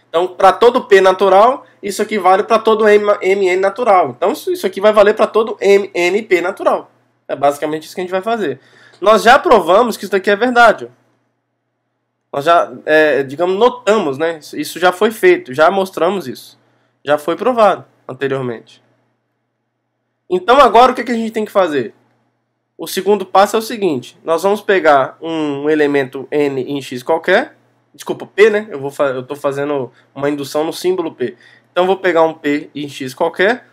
Então, para todo p natural, isso aqui vale para todo m, mn natural. Então, isso aqui vai valer para todo p natural. É basicamente isso que a gente vai fazer. Nós já provamos que isso daqui é verdade. Nós já, é, digamos, notamos, né? Isso já foi feito, já mostramos isso. Já foi provado anteriormente. Então, agora o que é a gente tem que fazer? O segundo passo é o seguinte: nós vamos pegar um elemento n em x qualquer, desculpa, p, né? Eu vou eu fazendo uma indução no símbolo p. Então vou pegar um p em x qualquer.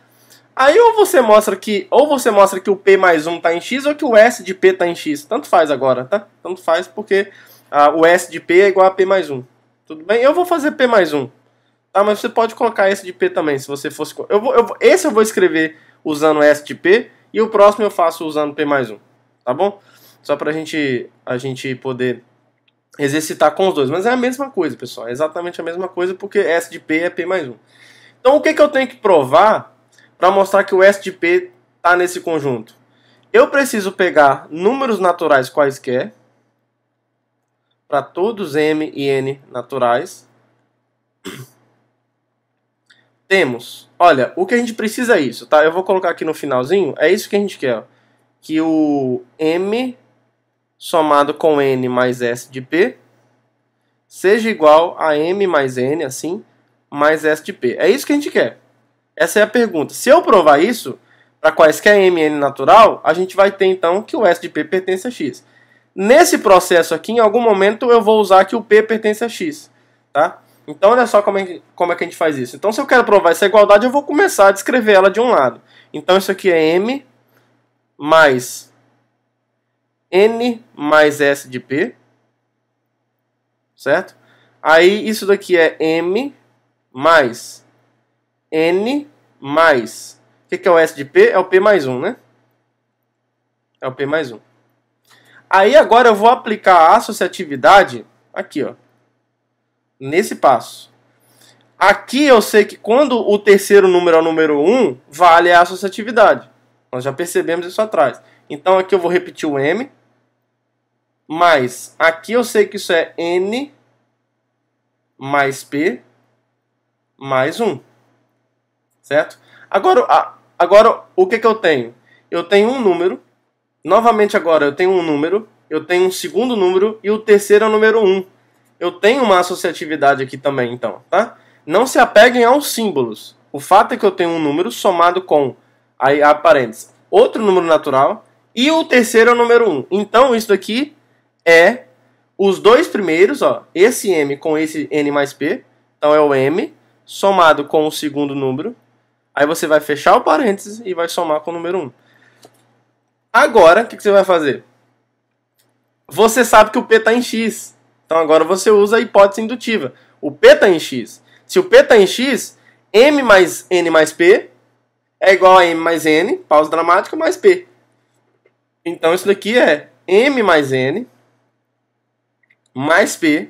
Aí ou você mostra que ou você mostra que o p mais 1 está em x ou que o s de p está em x. Tanto faz agora, tá? Tanto faz porque ah, o s de p é igual a p mais 1. Tudo bem? Eu vou fazer p mais 1. Tá, mas você pode colocar s de p também, se você fosse... Eu vou, eu vou... esse eu vou escrever usando s de p, e o próximo eu faço usando P mais 1, tá bom? Só para gente, a gente poder exercitar com os dois. Mas é a mesma coisa, pessoal. É exatamente a mesma coisa, porque S de P é P mais 1. Então, o que, que eu tenho que provar para mostrar que o S de P está nesse conjunto? Eu preciso pegar números naturais quaisquer, para todos M e N naturais, temos. Olha, o que a gente precisa é isso, tá? Eu vou colocar aqui no finalzinho, é isso que a gente quer, ó. Que o M somado com N mais S de P seja igual a M mais N, assim, mais S de P. É isso que a gente quer. Essa é a pergunta. Se eu provar isso, para quaisquer M e N natural, a gente vai ter, então, que o S de P pertence a X. Nesse processo aqui, em algum momento, eu vou usar que o P pertence a X, Tá? Então olha só como é, que, como é que a gente faz isso. Então se eu quero provar essa igualdade, eu vou começar a descrever ela de um lado. Então isso aqui é m mais n mais s de p, certo? Aí isso daqui é m mais n mais... O que, que é o s de p? É o p mais 1, né? É o p mais 1. Aí agora eu vou aplicar a associatividade aqui, ó nesse passo. Aqui eu sei que quando o terceiro número é o número 1, vale a associatividade. Nós já percebemos isso atrás. Então aqui eu vou repetir o M. Mas aqui eu sei que isso é N mais P mais 1. Certo? Agora, agora o que, que eu tenho? Eu tenho um número. Novamente agora eu tenho um número. Eu tenho um segundo número. E o terceiro é o número 1 eu tenho uma associatividade aqui também, então, tá? Não se apeguem aos símbolos. O fato é que eu tenho um número somado com, aí parênteses, outro número natural e o terceiro é o número 1. Um. Então, isso aqui é os dois primeiros, ó, esse m com esse n mais p, então é o m somado com o segundo número. Aí você vai fechar o parênteses e vai somar com o número 1. Um. Agora, o que, que você vai fazer? Você sabe que o p está em x. Então agora você usa a hipótese indutiva. O P está em X. Se o P está em X, M mais N mais P é igual a M mais N, pausa dramática, mais P. Então isso daqui é M mais N mais P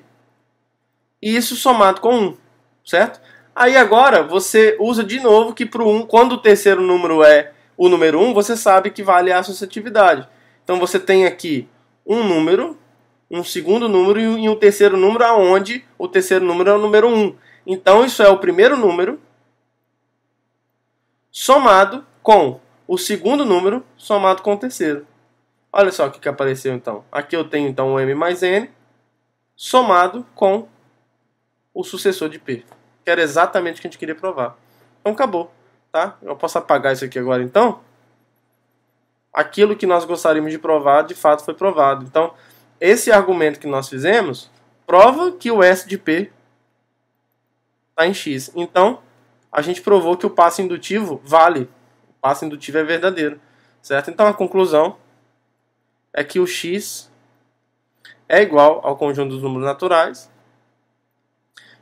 e isso somado com 1, certo? Aí agora você usa de novo que para o 1, quando o terceiro número é o número 1, você sabe que vale a associatividade. Então você tem aqui um número um segundo número e um terceiro número aonde o terceiro número é o número 1. Então isso é o primeiro número somado com o segundo número somado com o terceiro. Olha só o que, que apareceu então. Aqui eu tenho então o m mais n somado com o sucessor de p. Que era exatamente o que a gente queria provar. Então acabou. Tá? Eu posso apagar isso aqui agora então? Aquilo que nós gostaríamos de provar de fato foi provado. Então esse argumento que nós fizemos prova que o S de P está em X. Então, a gente provou que o passo indutivo vale. O passo indutivo é verdadeiro. Certo? Então, a conclusão é que o X é igual ao conjunto dos números naturais.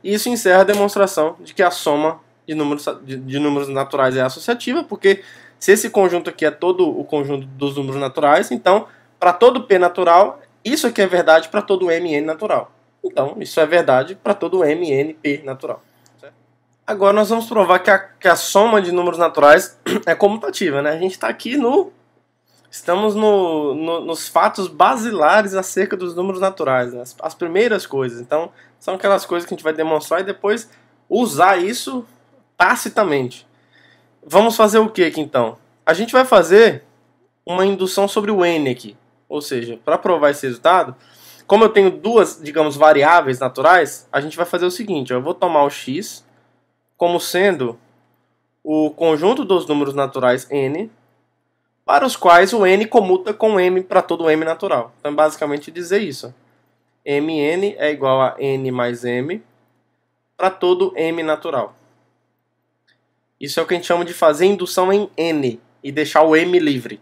E isso encerra a demonstração de que a soma de números, de, de números naturais é associativa, porque se esse conjunto aqui é todo o conjunto dos números naturais, então, para todo P natural, isso aqui é verdade para todo MN natural. Então, isso é verdade para todo MNP natural. Agora nós vamos provar que a, que a soma de números naturais é comutativa, né? A gente está aqui no... Estamos no, no, nos fatos basilares acerca dos números naturais, né? as, as primeiras coisas. Então, são aquelas coisas que a gente vai demonstrar e depois usar isso tacitamente. Vamos fazer o que aqui então? A gente vai fazer uma indução sobre o n aqui. Ou seja, para provar esse resultado, como eu tenho duas, digamos, variáveis naturais, a gente vai fazer o seguinte: ó, eu vou tomar o x como sendo o conjunto dos números naturais n, para os quais o n comuta com m para todo m natural. Então, é basicamente dizer isso: mn é igual a n mais m para todo m natural. Isso é o que a gente chama de fazer indução em n e deixar o m livre.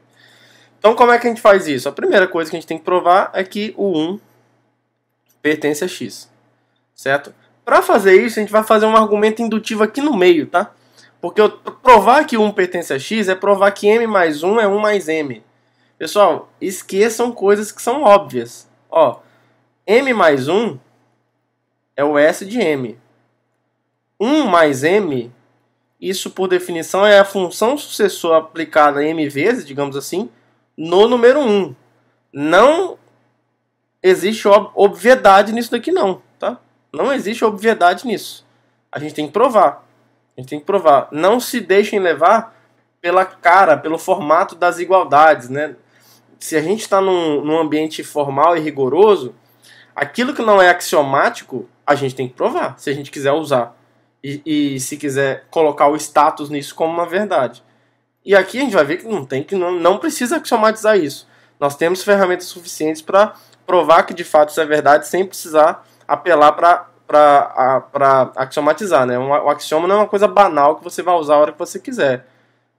Então, como é que a gente faz isso? A primeira coisa que a gente tem que provar é que o 1 pertence a x, certo? Para fazer isso, a gente vai fazer um argumento indutivo aqui no meio, tá? Porque provar que 1 pertence a x é provar que m mais 1 é 1 mais m. Pessoal, esqueçam coisas que são óbvias. Ó, m mais 1 é o S de m. 1 mais m, isso por definição é a função sucessora aplicada m vezes, digamos assim, no número 1. Um. Não existe ob obviedade nisso daqui não, tá? Não existe obviedade nisso. A gente tem que provar. A gente tem que provar. Não se deixem levar pela cara, pelo formato das igualdades, né? Se a gente está num, num ambiente formal e rigoroso, aquilo que não é axiomático, a gente tem que provar, se a gente quiser usar. E, e, se quiser colocar o status nisso como uma verdade. E aqui a gente vai ver que não tem que não, não precisa axiomatizar isso. Nós temos ferramentas suficientes para provar que de fato isso é verdade sem precisar apelar para axiomatizar. Né? o axioma não é uma coisa banal que você vai usar a hora que você quiser.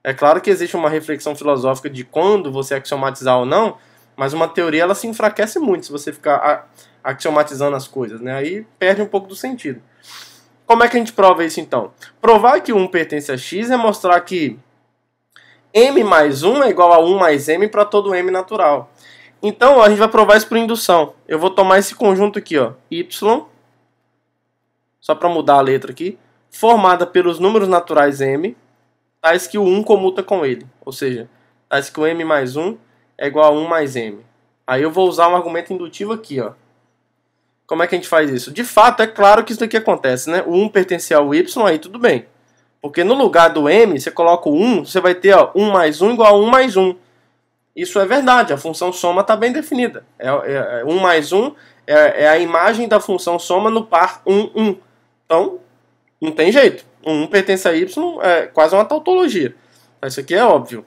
É claro que existe uma reflexão filosófica de quando você axiomatizar ou não, mas uma teoria ela se enfraquece muito se você ficar axiomatizando as coisas, né? Aí perde um pouco do sentido. Como é que a gente prova isso então? Provar que um pertence a x é mostrar que m mais 1 é igual a 1 mais m para todo m natural. Então, a gente vai provar isso por indução. Eu vou tomar esse conjunto aqui, ó, y, só para mudar a letra aqui, formada pelos números naturais m, tais que o 1 comuta com ele. Ou seja, tais que o m mais 1 é igual a 1 mais m. Aí eu vou usar um argumento indutivo aqui, ó. Como é que a gente faz isso? De fato, é claro que isso aqui acontece, né? O 1 pertence ao y, aí tudo bem. Porque no lugar do m, você coloca o 1, você vai ter ó, 1 mais 1 igual a 1 mais 1. Isso é verdade, a função soma está bem definida. É, é, é, 1 mais 1 é, é, a imagem da função soma no par 1, 1. Então, não tem jeito. 1 pertence a y, é quase uma tautologia. Isso aqui é óbvio.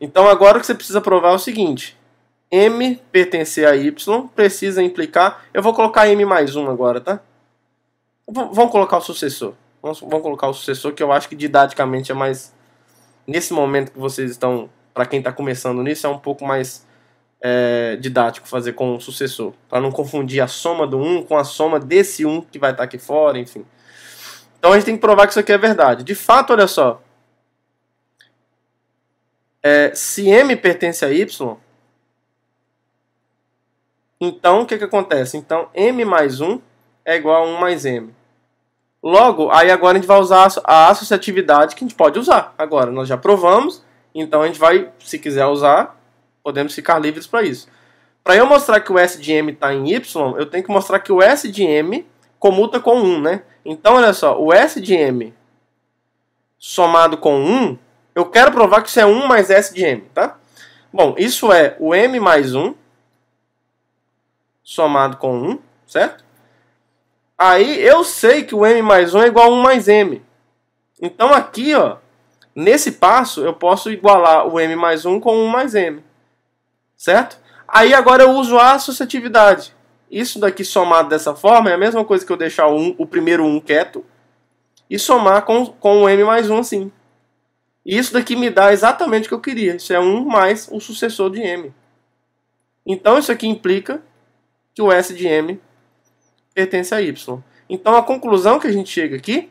Então, agora o que você precisa provar é o seguinte. M pertencer a y precisa implicar... Eu vou colocar m mais 1 agora, tá? Vamos colocar o sucessor. Vamos, vamos colocar o sucessor que eu acho que didaticamente é mais. Nesse momento que vocês estão. Para quem está começando nisso, é um pouco mais é, didático fazer com o sucessor. Para não confundir a soma do 1 com a soma desse 1 que vai estar tá aqui fora, enfim. Então a gente tem que provar que isso aqui é verdade. De fato, olha só. É, se M pertence a Y, então o que, que acontece? Então M mais 1 é igual a 1 mais M. Logo, aí agora a gente vai usar a associatividade que a gente pode usar. Agora, nós já provamos, então a gente vai, se quiser usar, podemos ficar livres para isso. Para eu mostrar que o S de M está em Y, eu tenho que mostrar que o S de M comuta com 1, né? Então, olha só, o S de M somado com 1, eu quero provar que isso é 1 mais S de M, tá? Bom, isso é o M mais 1 somado com 1, certo? Aí eu sei que o M mais 1 é igual a 1 mais M. Então aqui, ó, nesse passo, eu posso igualar o M mais 1 com 1 mais M. Certo? Aí agora eu uso a associatividade. Isso daqui somado dessa forma é a mesma coisa que eu deixar o, o primeiro 1 quieto e somar com, com o M mais 1 assim. E isso daqui me dá exatamente o que eu queria. Isso é 1 mais o sucessor de M. Então isso aqui implica que o S de M pertence a Y. Então a conclusão que a gente chega aqui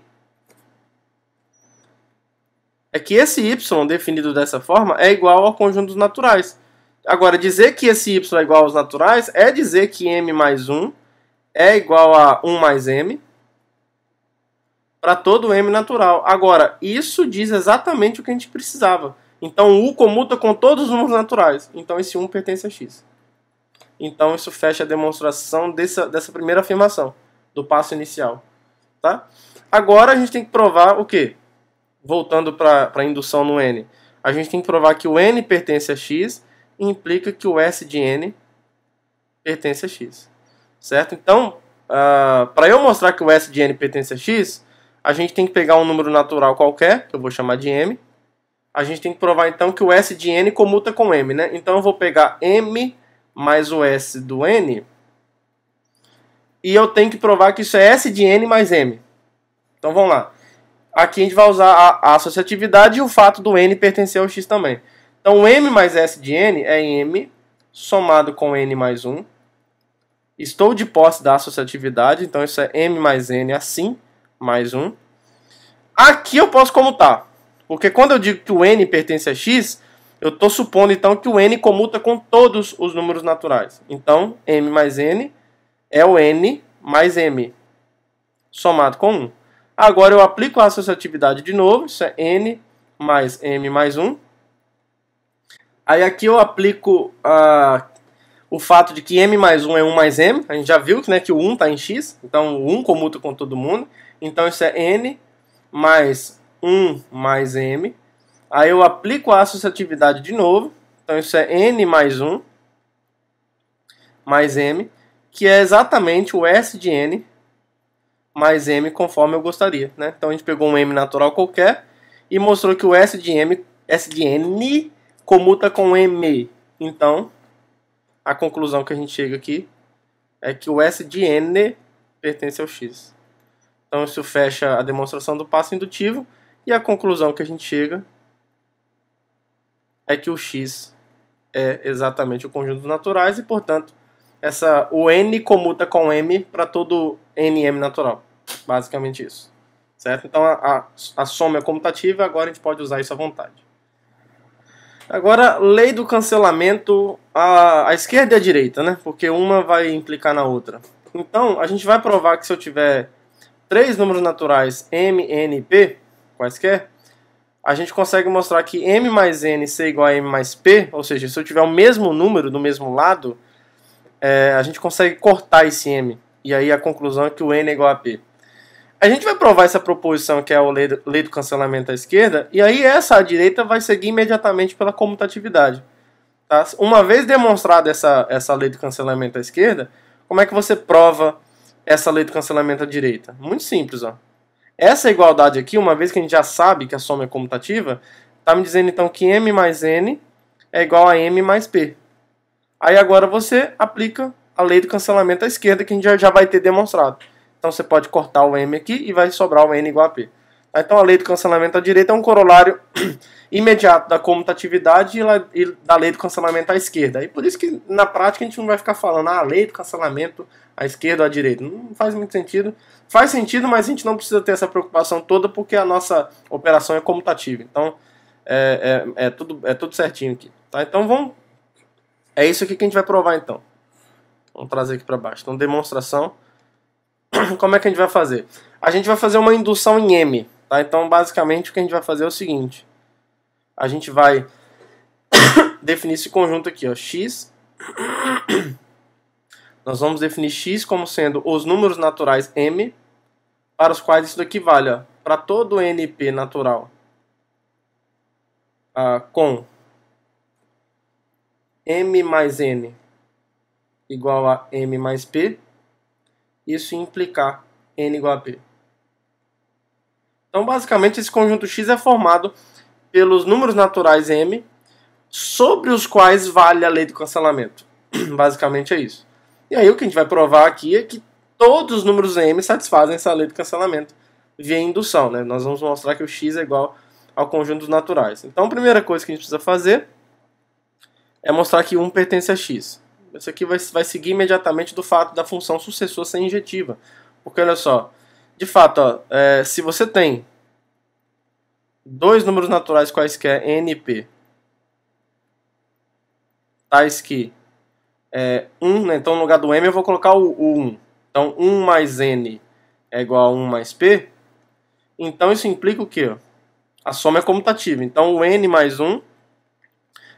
é que esse Y definido dessa forma é igual ao conjunto dos naturais. Agora, dizer que esse Y é igual aos naturais é dizer que M mais 1 é igual a 1 mais M para todo M natural. Agora, isso diz exatamente o que a gente precisava. Então, U comuta com todos os números naturais. Então, esse 1 pertence a X. Então isso fecha a demonstração dessa, dessa primeira afirmação, do passo inicial. Tá? Agora a gente tem que provar o quê? Voltando para a indução no N. A gente tem que provar que o N pertence a X e implica que o S de N pertence a X. Certo? Então, uh, ah, para eu mostrar que o S de N pertence a X, a gente tem que pegar um número natural qualquer, que eu vou chamar de M. A gente tem que provar então que o S de N comuta com M, né? Então eu vou pegar M mais o S do N. E eu tenho que provar que isso é S de N mais M. Então vamos lá. Aqui a gente vai usar a, a associatividade e o fato do N pertencer ao X também. Então M mais S de N é M somado com N mais 1. Estou de posse da associatividade, então isso é M mais N assim, mais 1. Aqui eu posso comutar, porque quando eu digo que o N pertence a X, eu estou supondo então que o n comuta com todos os números naturais. Então, m mais n é o n mais m, somado com 1. Agora eu aplico a associatividade de novo, isso é n mais m mais 1. Aí aqui eu aplico uh, o fato de que m mais 1 é 1 mais m. A gente já viu né, que o 1 está em x, então o 1 comuta com todo mundo. Então isso é n mais 1 mais m Aí eu aplico a associatividade de novo. Então isso é N mais 1 mais M, que é exatamente o S de N mais M conforme eu gostaria. Né? Então a gente pegou um M natural qualquer e mostrou que o S de, M, S de N comuta com M. Então a conclusão que a gente chega aqui é que o S de N pertence ao X. Então isso fecha a demonstração do passo indutivo e a conclusão que a gente chega é que o x é exatamente o conjunto dos naturais e, portanto, essa, o n comuta com m para todo nm natural. Basicamente isso. Certo? Então a, a, a soma é comutativa, agora a gente pode usar isso à vontade. Agora, lei do cancelamento à, à esquerda e à direita, né? Porque uma vai implicar na outra. Então, a gente vai provar que se eu tiver três números naturais m, n e p, quaisquer, a gente consegue mostrar que m mais n ser igual a m mais p, ou seja, se eu tiver o mesmo número do mesmo lado, é, a gente consegue cortar esse m. E aí a conclusão é que o n é igual a p. A gente vai provar essa proposição que é a lei do, lei do cancelamento à esquerda, e aí essa à direita vai seguir imediatamente pela comutatividade. Tá? Uma vez demonstrada essa, essa lei do cancelamento à esquerda, como é que você prova essa lei do cancelamento à direita? Muito simples, ó. Essa igualdade aqui, uma vez que a gente já sabe que a soma é comutativa, está me dizendo então que m mais n é igual a m mais p. Aí agora você aplica a lei do cancelamento à esquerda que a gente já vai ter demonstrado. Então você pode cortar o m aqui e vai sobrar o n igual a p. Então a lei do cancelamento à direita é um corolário imediato da comutatividade e da lei do cancelamento à esquerda. E por isso que na prática a gente não vai ficar falando ah, a lei do cancelamento à esquerda ou à direita. Não faz muito sentido. Faz sentido, mas a gente não precisa ter essa preocupação toda porque a nossa operação é comutativa. Então é, é, é tudo, é tudo certinho aqui. Tá? Então vamos. É isso aqui que a gente vai provar então. Vamos trazer aqui para baixo. Então, demonstração. Como é que a gente vai fazer? A gente vai fazer uma indução em M. Tá? Então, basicamente, o que a gente vai fazer é o seguinte a gente vai definir esse conjunto aqui, ó, x. Nós vamos definir x como sendo os números naturais m, para os quais isso daqui vale, para todo np natural ah, com m mais n igual a m mais p, isso implicar n igual a p. Então, basicamente, esse conjunto x é formado pelos números naturais M, sobre os quais vale a lei do cancelamento. Basicamente é isso. E aí o que a gente vai provar aqui é que todos os números M satisfazem essa lei do cancelamento via indução. Né? Nós vamos mostrar que o x é igual ao conjunto dos naturais. Então a primeira coisa que a gente precisa fazer é mostrar que 1 pertence a x. Isso aqui vai, vai seguir imediatamente do fato da função sucessor ser injetiva. Porque olha só, de fato, ó, é, se você tem dois números naturais quaisquer n e p, tais que é, 1, né? então no lugar do m eu vou colocar o, 1. Então 1 mais n é igual a 1 mais p. Então isso implica o quê? A soma é comutativa. Então o n mais 1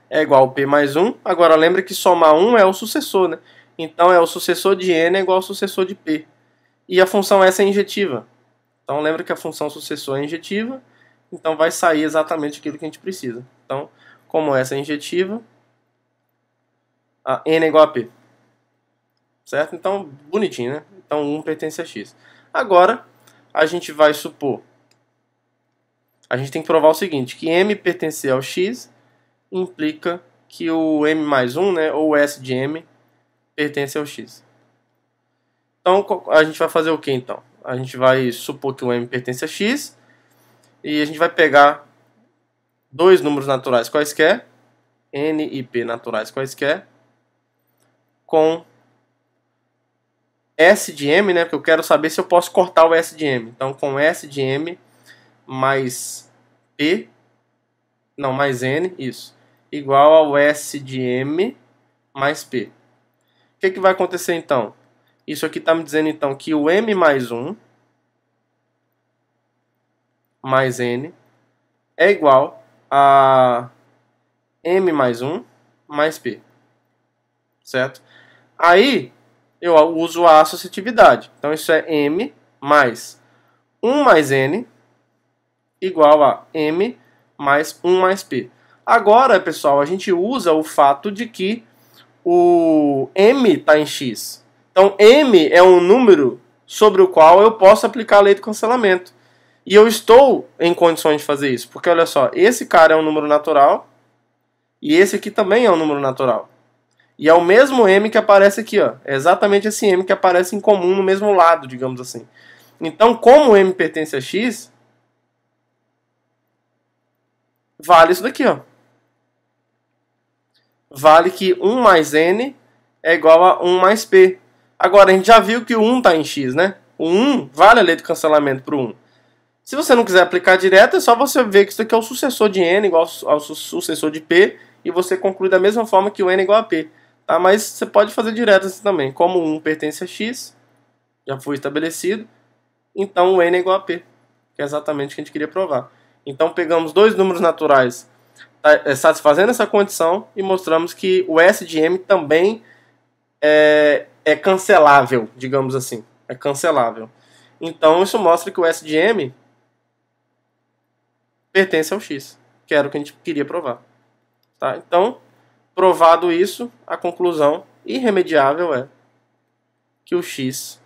é igual a p mais 1. Agora lembre que somar 1 é o sucessor, né? Então é o sucessor de n é igual ao sucessor de p. E a função essa é injetiva. Então lembre que a função sucessor é injetiva então vai sair exatamente aquilo que a gente precisa. Então, como essa é injetiva, a n é igual a p. Certo? Então, bonitinho, né? Então, 1 pertence a x. Agora, a gente vai supor... A gente tem que provar o seguinte, que m pertencer ao x implica que o m mais 1, né, ou s de m, pertence ao x. Então, a gente vai fazer o que, então? A gente vai supor que o m pertence a x e a gente vai pegar dois números naturais quaisquer, n e p naturais quaisquer, com S de M, né? Porque eu quero saber se eu posso cortar o S de M. Então, com S de M mais P, não, mais N, isso, igual ao S de M mais P. O que, que vai acontecer então? Isso aqui está me dizendo então que o M mais 1 mais n é igual a m mais 1 mais p. Certo? Aí eu uso a associatividade. Então isso é m mais 1 mais n igual a m mais 1 mais p. Agora, pessoal, a gente usa o fato de que o m está em x. Então m é um número sobre o qual eu posso aplicar a lei do cancelamento. E eu estou em condições de fazer isso, porque olha só, esse cara é um número natural e esse aqui também é um número natural. E é o mesmo m que aparece aqui, ó. É exatamente esse m que aparece em comum no mesmo lado, digamos assim. Então, como m pertence a x, vale isso daqui, ó. Vale que 1 mais n é igual a 1 mais p. Agora, a gente já viu que o 1 está em x, né? O 1 vale a lei do cancelamento para o 1. Se você não quiser aplicar direto, é só você ver que isso aqui é o sucessor de n igual ao sucessor de p, e você conclui da mesma forma que o n igual a p. Tá? Mas você pode fazer direto assim também. Como 1 pertence a x, já foi estabelecido, então o n é igual a p, que é exatamente o que a gente queria provar. Então pegamos dois números naturais tá? é, satisfazendo essa condição e mostramos que o S de M também é, é cancelável, digamos assim. É cancelável. Então isso mostra que o S de M pertence ao X, que era o que a gente queria provar. Tá? Então, provado isso, a conclusão irremediável é que o X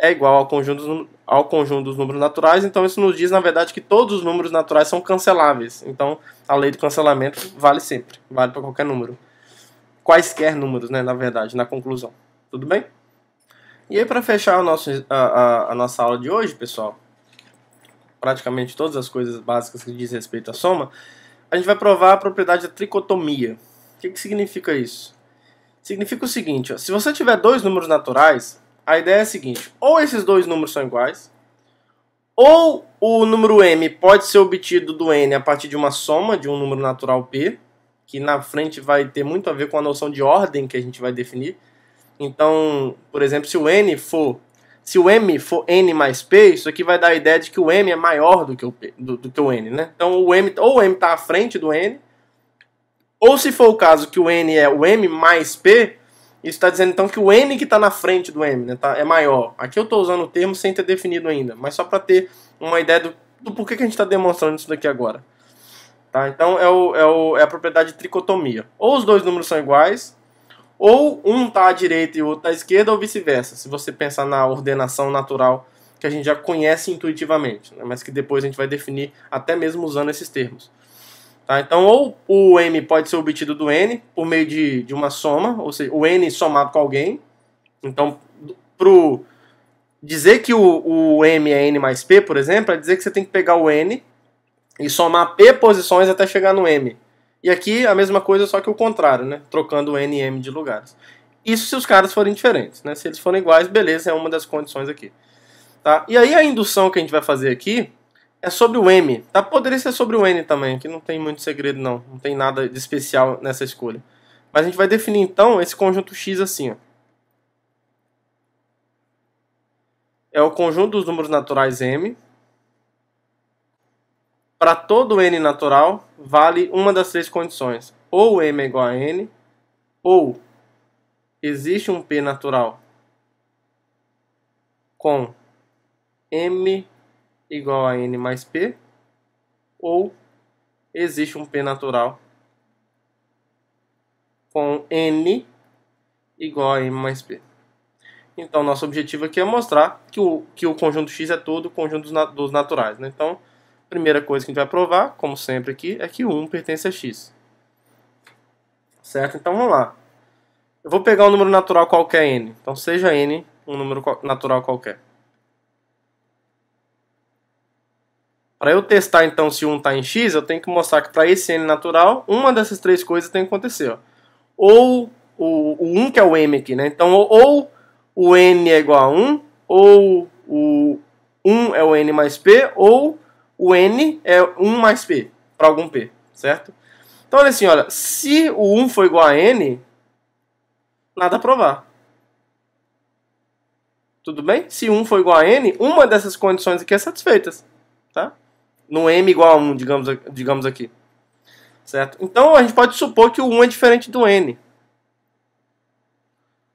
é igual ao conjunto, dos, ao conjunto dos números naturais, então isso nos diz, na verdade, que todos os números naturais são canceláveis. Então, a lei do cancelamento vale sempre, vale para qualquer número. Quaisquer números, né, na verdade, na conclusão. Tudo bem? E aí, para fechar o nosso, a, a, a nossa aula de hoje, pessoal, praticamente todas as coisas básicas que diz respeito à soma, a gente vai provar a propriedade da tricotomia. O que, que significa isso? Significa o seguinte, ó, se você tiver dois números naturais, a ideia é a seguinte, ou esses dois números são iguais, ou o número m pode ser obtido do n a partir de uma soma de um número natural p, que na frente vai ter muito a ver com a noção de ordem que a gente vai definir. Então, por exemplo, se o n for se o M for N mais P, isso aqui vai dar a ideia de que o M é maior do que o, P, do, do que o N, né? Então, o M, ou o M está à frente do N, ou se for o caso que o N é o M mais P, isso está dizendo então que o N que está na frente do M né, tá, é maior. Aqui eu estou usando o termo sem ter definido ainda, mas só para ter uma ideia do, do porquê que a gente está demonstrando isso daqui agora. Tá? Então é, o, é, o, é a propriedade de tricotomia. Ou os dois números são iguais, ou um está à direita e o outro está à esquerda, ou vice-versa, se você pensar na ordenação natural que a gente já conhece intuitivamente, né? mas que depois a gente vai definir até mesmo usando esses termos. Tá? Então, ou o m pode ser obtido do n por meio de, de uma soma, ou seja, o n somado com alguém. Então, para dizer que o, o m é n mais p, por exemplo, é dizer que você tem que pegar o n e somar p posições até chegar no m. E aqui a mesma coisa, só que o contrário, né? Trocando o N e M de lugares. Isso se os caras forem diferentes, né? Se eles forem iguais, beleza, é uma das condições aqui. Tá? E aí a indução que a gente vai fazer aqui é sobre o M, tá? Poderia ser sobre o N também, que não tem muito segredo não, não tem nada de especial nessa escolha. Mas a gente vai definir então esse conjunto X assim, ó. É o conjunto dos números naturais M para todo n natural, vale uma das três condições. Ou m é igual a n, ou existe um p natural com m igual a n mais p, ou existe um p natural com n igual a m mais p. Então, nosso objetivo aqui é mostrar que o, que o conjunto x é todo o conjunto dos naturais. Né? Então, primeira coisa que a gente vai provar, como sempre aqui, é que 1 pertence a x. Certo? Então vamos lá. Eu vou pegar um número natural qualquer n. Então seja n um número natural qualquer. Para eu testar então se 1 está em x, eu tenho que mostrar que para esse n natural, uma dessas três coisas tem que acontecer. Ó. Ou o, o 1, que é o m aqui, né? Então ou o n é igual a 1, ou o 1 é o n mais p, ou o n é 1 mais p, para algum p, certo? Então, olha assim, olha, se o 1 for igual a n, nada a provar. Tudo bem? Se 1 for igual a n, uma dessas condições aqui é satisfeita, tá? No é m igual a 1, digamos, digamos aqui. Certo? Então, a gente pode supor que o 1 é diferente do n.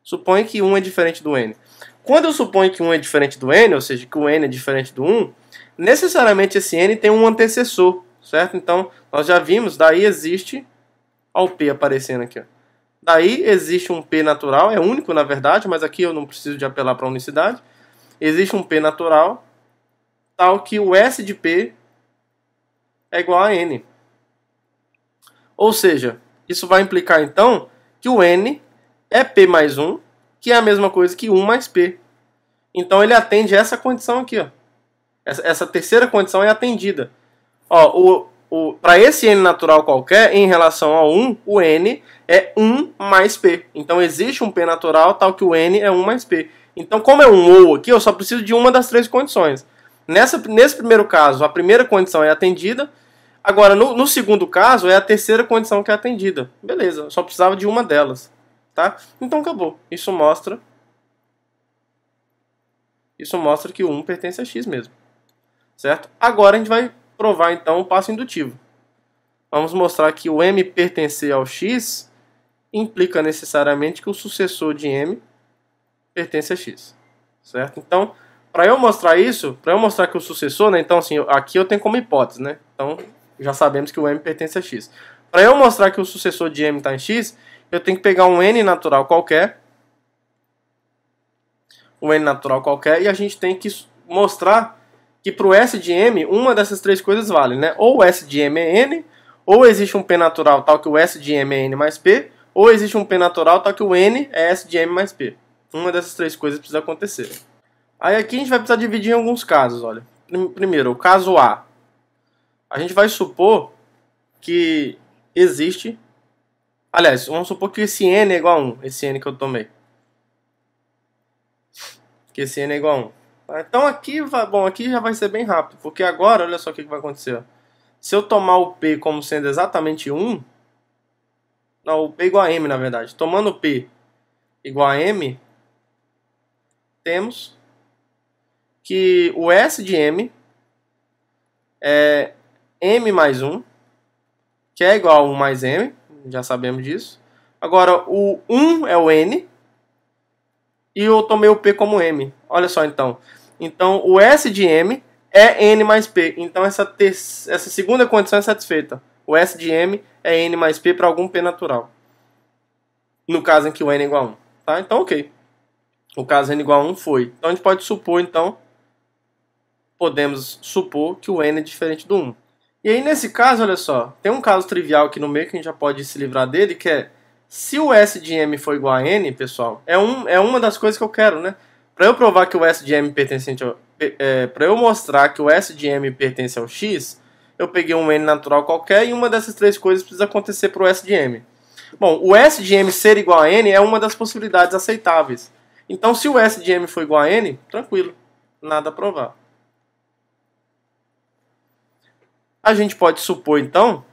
Suponha que 1 é diferente do n. Quando eu suponho que 1 é diferente do n, ou seja, que o n é diferente do 1, necessariamente esse N tem um antecessor, certo? Então, nós já vimos, daí existe o P aparecendo aqui. Ó. Daí existe um P natural, é único na verdade, mas aqui eu não preciso de apelar para a unicidade. Existe um P natural, tal que o S de P é igual a N. Ou seja, isso vai implicar então que o N é P mais 1, que é a mesma coisa que 1 mais P. Então ele atende essa condição aqui, ó. Essa, essa terceira condição é atendida. Ó, o, o, Para esse n natural qualquer, em relação ao 1, o n é 1 mais p. Então existe um p natural tal que o n é 1 mais p. Então, como é um ou aqui, eu só preciso de uma das três condições. Nessa, nesse primeiro caso, a primeira condição é atendida. Agora, no, no, segundo caso, é a terceira condição que é atendida. Beleza, só precisava de uma delas. Tá? Então acabou. Isso mostra. Isso mostra que o 1 pertence a x mesmo certo? Agora a gente vai provar então o passo indutivo. Vamos mostrar que o M pertencer ao X implica necessariamente que o sucessor de M pertence a X, certo? Então, para eu mostrar isso, para eu mostrar que o sucessor, né, então assim, aqui eu tenho como hipótese, né? Então, já sabemos que o M pertence a X. Para eu mostrar que o sucessor de M está em X, eu tenho que pegar um N natural qualquer, um N natural qualquer, e a gente tem que mostrar que para o S de M, uma dessas três coisas vale, né? Ou S de M é N, ou existe um P natural tal que o S de M é N mais P, ou existe um P natural tal que o N é S de M mais P. Uma dessas três coisas precisa acontecer. Aí aqui a gente vai precisar dividir em alguns casos, olha. Primeiro, o caso A. A gente vai supor que existe... Aliás, vamos supor que esse N é igual a 1, esse N que eu tomei. Que esse N é igual a 1. Então aqui, vai, bom, aqui já vai ser bem rápido, porque agora, olha só o que, que vai acontecer. Se eu tomar o P como sendo exatamente 1, não, o P igual a M, na verdade. Tomando P igual a M, temos que o S de M é M mais 1, que é igual a 1 mais M, já sabemos disso. Agora, o 1 é o N, e eu tomei o P como M. Olha só então. Então o S de M é N mais P. Então essa, essa segunda condição é satisfeita. O S de M é N mais P para algum P natural. No caso em que o N é igual a 1. Tá? Então ok. O caso N igual a 1 foi. Então a gente pode supor então. Podemos supor que o N é diferente do 1. E aí nesse caso, olha só. Tem um caso trivial aqui no meio que a gente já pode se livrar dele que é se o S de M for igual a N, pessoal, é, um, é uma das coisas que eu quero, né? Para eu provar que o S de M pertencente ao... É, para eu mostrar que o S de M pertence ao X, eu peguei um N natural qualquer e uma dessas três coisas precisa acontecer para o S de M. Bom, o S de M ser igual a N é uma das possibilidades aceitáveis. Então, se o S de M for igual a N, tranquilo, nada a provar. A gente pode supor, então,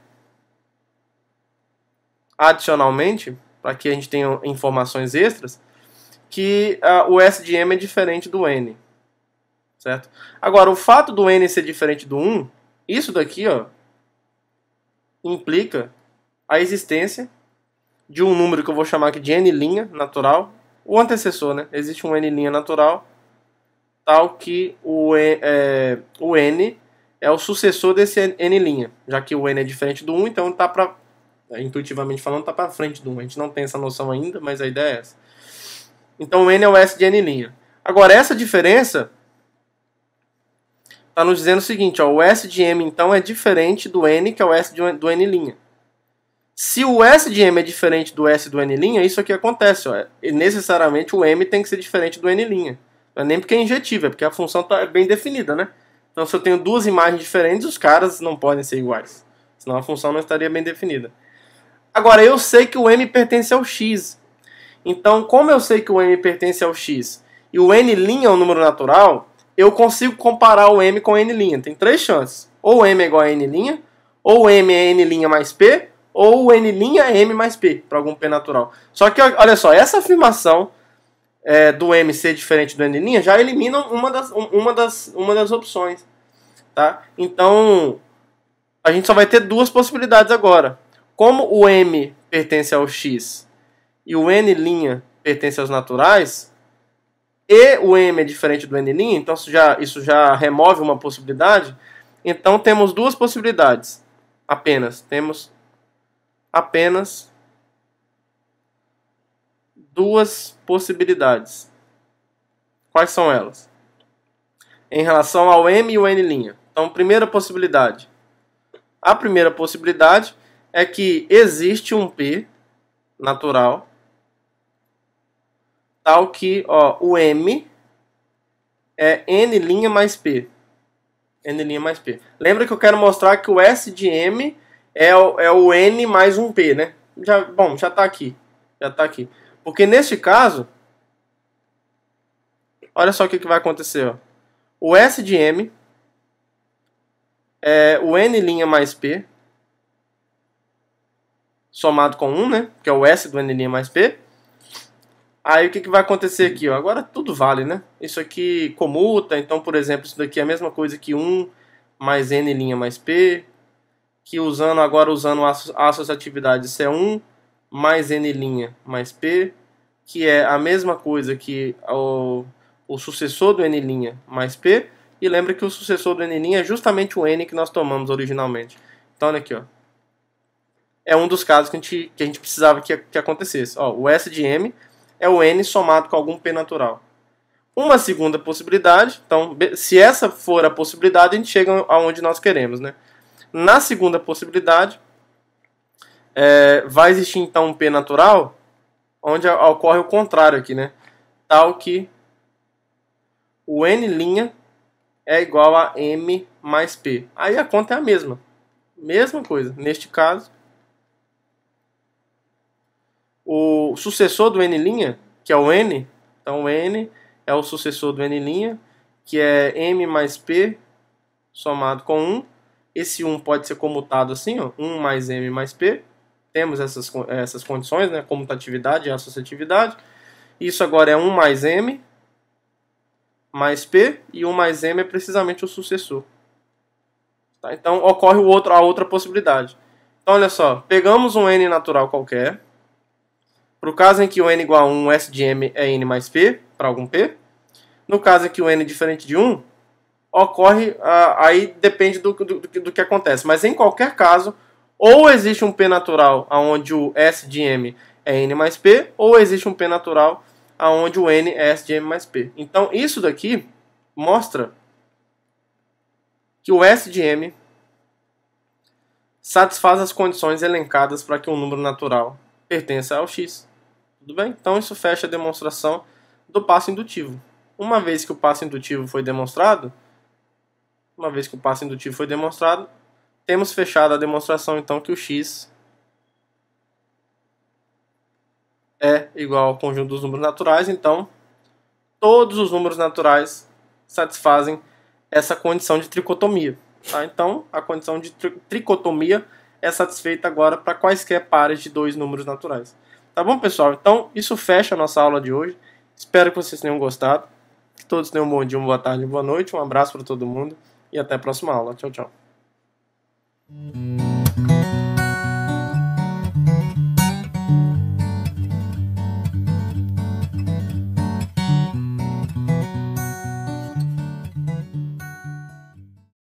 adicionalmente, para que a gente tenha informações extras, que uh, o S de M é diferente do N. Certo? Agora, o fato do N ser diferente do 1, isso daqui ó, implica a existência de um número que eu vou chamar aqui de N' natural, o antecessor, né? Existe um N' natural, tal que o, e, é, o N é o sucessor desse N', já que o N é diferente do 1, então está para é, intuitivamente falando, está para frente do 1. A gente não tem essa noção ainda, mas a ideia é essa. Então o N é o S de N linha. Agora, essa diferença está nos dizendo o seguinte: ó, o S de M então é diferente do N, que é o S de, do N linha. Se o S de M é diferente do S do N linha, isso aqui acontece. Ó, é, necessariamente o M tem que ser diferente do N linha. Não é nem porque é injetivo, é porque a função tá bem definida, né? Então, se eu tenho duas imagens diferentes, os caras não podem ser iguais. Senão a função não estaria bem definida. Agora, eu sei que o M pertence ao X. Então, como eu sei que o M pertence ao X e o N' é um número natural, eu consigo comparar o M com N'. Tem três chances. Ou M é igual a N', ou M é N' mais P, ou N' é M mais P, para algum P natural. Só que, olha só, essa afirmação é, do M ser diferente do N' já elimina uma das, uma das, uma das opções. Tá? Então, a gente só vai ter duas possibilidades agora. Como o M pertence ao X e o N' pertence aos naturais, e o M é diferente do N', então isso já, isso já remove uma possibilidade. Então temos duas possibilidades apenas. Temos apenas duas possibilidades. Quais são elas? Em relação ao M e o N'. Então, primeira possibilidade. A primeira possibilidade é que existe um P natural tal que ó, o M é N' mais P. N' mais P. Lembra que eu quero mostrar que o S de M é o, é o N mais um P, né? Já, bom, já está aqui. Já está aqui. Porque neste caso, olha só o que, que vai acontecer. Ó. O S de M é o N' mais P somado com 1, né? Que é o S do N' mais P. Aí o que, que vai acontecer aqui? Ó? Agora tudo vale, né? Isso aqui comuta, então, por exemplo, isso daqui é a mesma coisa que 1 mais N' mais P. Que usando agora usando a associatividade, isso é 1 mais N' mais P. Que é a mesma coisa que o, o sucessor do N' mais P. E lembra que o sucessor do N' é justamente o N que nós tomamos originalmente. Então olha aqui, ó é um dos casos que a gente, que a gente precisava que, que acontecesse. Ó, o S de M é o N somado com algum P natural. Uma segunda possibilidade, então, se essa for a possibilidade, a gente chega aonde nós queremos. Né? Na segunda possibilidade, é, vai existir então um P natural, onde ocorre o contrário aqui, né? Tal que o N' é igual a M mais P. Aí a conta é a mesma. Mesma coisa. Neste caso, o sucessor do N', que é o N, então o N é o sucessor do N', que é M mais P somado com 1. Esse 1 pode ser comutado assim, ó, 1 mais M mais P. Temos essas, essas condições, né, comutatividade e associatividade. Isso agora é 1 mais M mais P, e 1 mais M é precisamente o sucessor. Tá? Então ocorre o outro, a outra possibilidade. Então olha só, pegamos um N natural qualquer, para o caso em que o n igual a 1, S de m é n mais p, para algum p. No caso em que o n é diferente de 1, ocorre, aí depende do, do, do, que acontece. Mas em qualquer caso, ou existe um p natural onde o S de m é n mais p, ou existe um p natural onde o n é S de m mais p. Então isso daqui mostra que o S de m satisfaz as condições elencadas para que um número natural pertença ao x. Tudo bem? Então isso fecha a demonstração do passo indutivo. Uma vez que o passo indutivo foi demonstrado, uma vez que o passo indutivo foi demonstrado, temos fechado a demonstração então que o x é igual ao conjunto dos números naturais, então todos os números naturais satisfazem essa condição de tricotomia. Tá? Então, a condição de tri tricotomia é satisfeita agora para quaisquer pares de dois números naturais. Tá bom, pessoal? Então, isso fecha a nossa aula de hoje. Espero que vocês tenham gostado. Que todos tenham um bom dia, uma boa tarde, uma boa noite. Um abraço para todo mundo e até a próxima aula. Tchau, tchau.